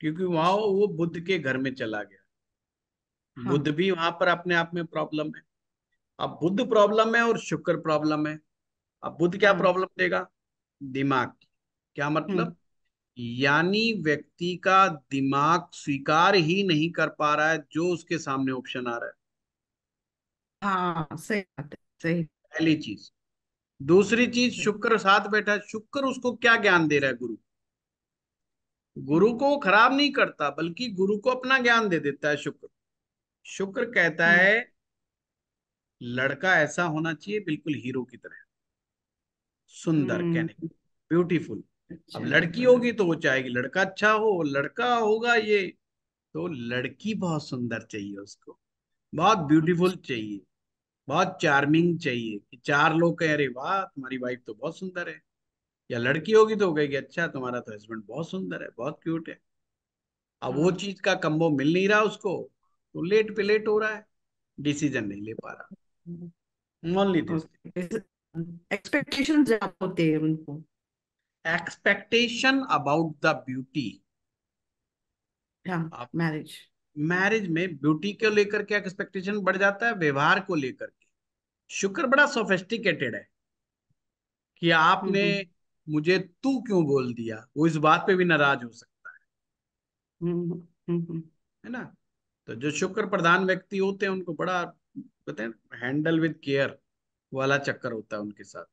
क्योंकि वहां अच्छा। वो बुद्ध के घर में चला गया हाँ। बुद्ध भी वहां पर अपने आप में प्रॉब्लम है अब बुद्ध प्रॉब्लम है और शुक्र प्रॉब्लम है अब बुद्ध क्या प्रॉब्लम हाँ। देगा दिमाग क्या मतलब हम्म। यानी व्यक्ति का दिमाग स्वीकार ही नहीं कर पा रहा है जो उसके सामने ऑप्शन आ रहा है हाँ सही बात है सही पहली चीज दूसरी चीज शुक्र साथ बैठा है शुक्र उसको क्या ज्ञान दे रहा है गुरु गुरु को खराब नहीं करता बल्कि गुरु को अपना ज्ञान दे देता है शुक्र शुक्र कहता हम्म। है लड़का ऐसा होना चाहिए बिल्कुल हीरो की तरह सुंदर हम्म। कहने ब्यूटीफुल अच्छा। अब लड़की होगी तो वो चाहेगी लड़का अच्छा हो लड़का होगा ये तो लड़की बहुत सुंदर चाहिए उसको बहुत ब्यूटीफुल चाहिए बहुत चार्मिंग चाहिए कि चार लोग कहें अरे वाह तुम्हारी वाइफ तो बहुत सुंदर है या लड़की होगी तो कहेगी अच्छा तुम्हारा तो हस्बैंड बहुत सुंदर है बहुत क्यूट है अब वो हम्म। चीज का कम्बो मिल नहीं रहा उसको तो लेट पे लेट हो रहा है डिसीजन नहीं ले पा रहा ओनली दिस एक्सपेक्टेशन होते हैं उनको expectation about the beauty marriage marriage में ब्यूटी को लेकर क्या एक्सपेक्टेशन बढ़ जाता है व्यवहार को लेकर के शुक्र बड़ा सोफेस्टिकेटेड है कि आपने हम्म, हम्म। मुझे तू क्यों बोल दिया वो इस बात पे भी नाराज हो सकता है हम्म, है ना तो जो शुक्र प्रधान व्यक्ति होते हैं उनको बड़ा बताए हैंडल विद केयर वाला चक्कर होता है उनके साथ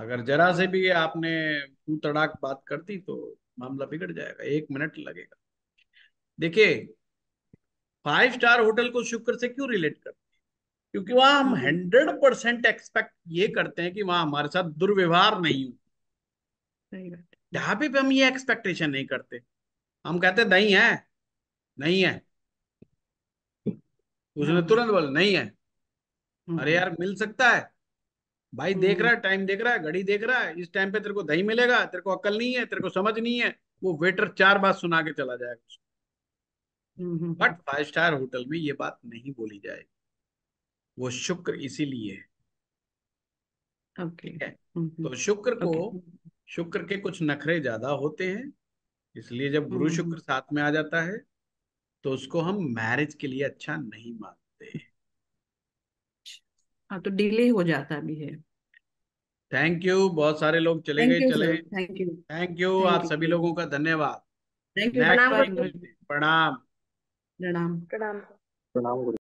अगर जरा से भी आपने तू तड़ाक बात कर दी तो मामला बिगड़ जाएगा एक मिनट लगेगा देखिए फाइव स्टार होटल को शुक्र से क्यों रिलेट करते हैं क्योंकि वहां हम हम्म। हंड्रेड परसेंट एक्सपेक्ट ये करते हैं कि वहां हमारे साथ दुर्व्यवहार नहीं हो ढाबे पे हम ये एक्सपेक्टेशन नहीं करते हम कहते नहीं है नहीं है उसने हाँ। तुरंत बोला नहीं है हम्म। अरे यार मिल सकता है भाई देख हम्म। रहा है टाइम देख रहा है घड़ी देख रहा है इस टाइम पे तेरे को दही मिलेगा तेरे को अक्ल नहीं है तेरे को समझ नहीं है वो वेटर चार बार सुना के चला जाएगा बट फाइव स्टार होटल में ये बात नहीं बोली जाएगी वो शुक्र इसीलिए है okay. हम्म, हम्म। तो शुक्र को okay. शुक्र के कुछ नखरे ज्यादा होते हैं इसलिए जब गुरु हम्म, शुक्र साथ में आ जाता है तो उसको हम मैरिज के लिए अच्छा नहीं मानते हाँ तो डिले हो जाता भी है थैंक यू बहुत सारे लोग चले गए चले थैंक यू थैंक यू आप सभी लोगों का धन्यवाद प्रणाम प्रणाम प्रणाम प्रणाम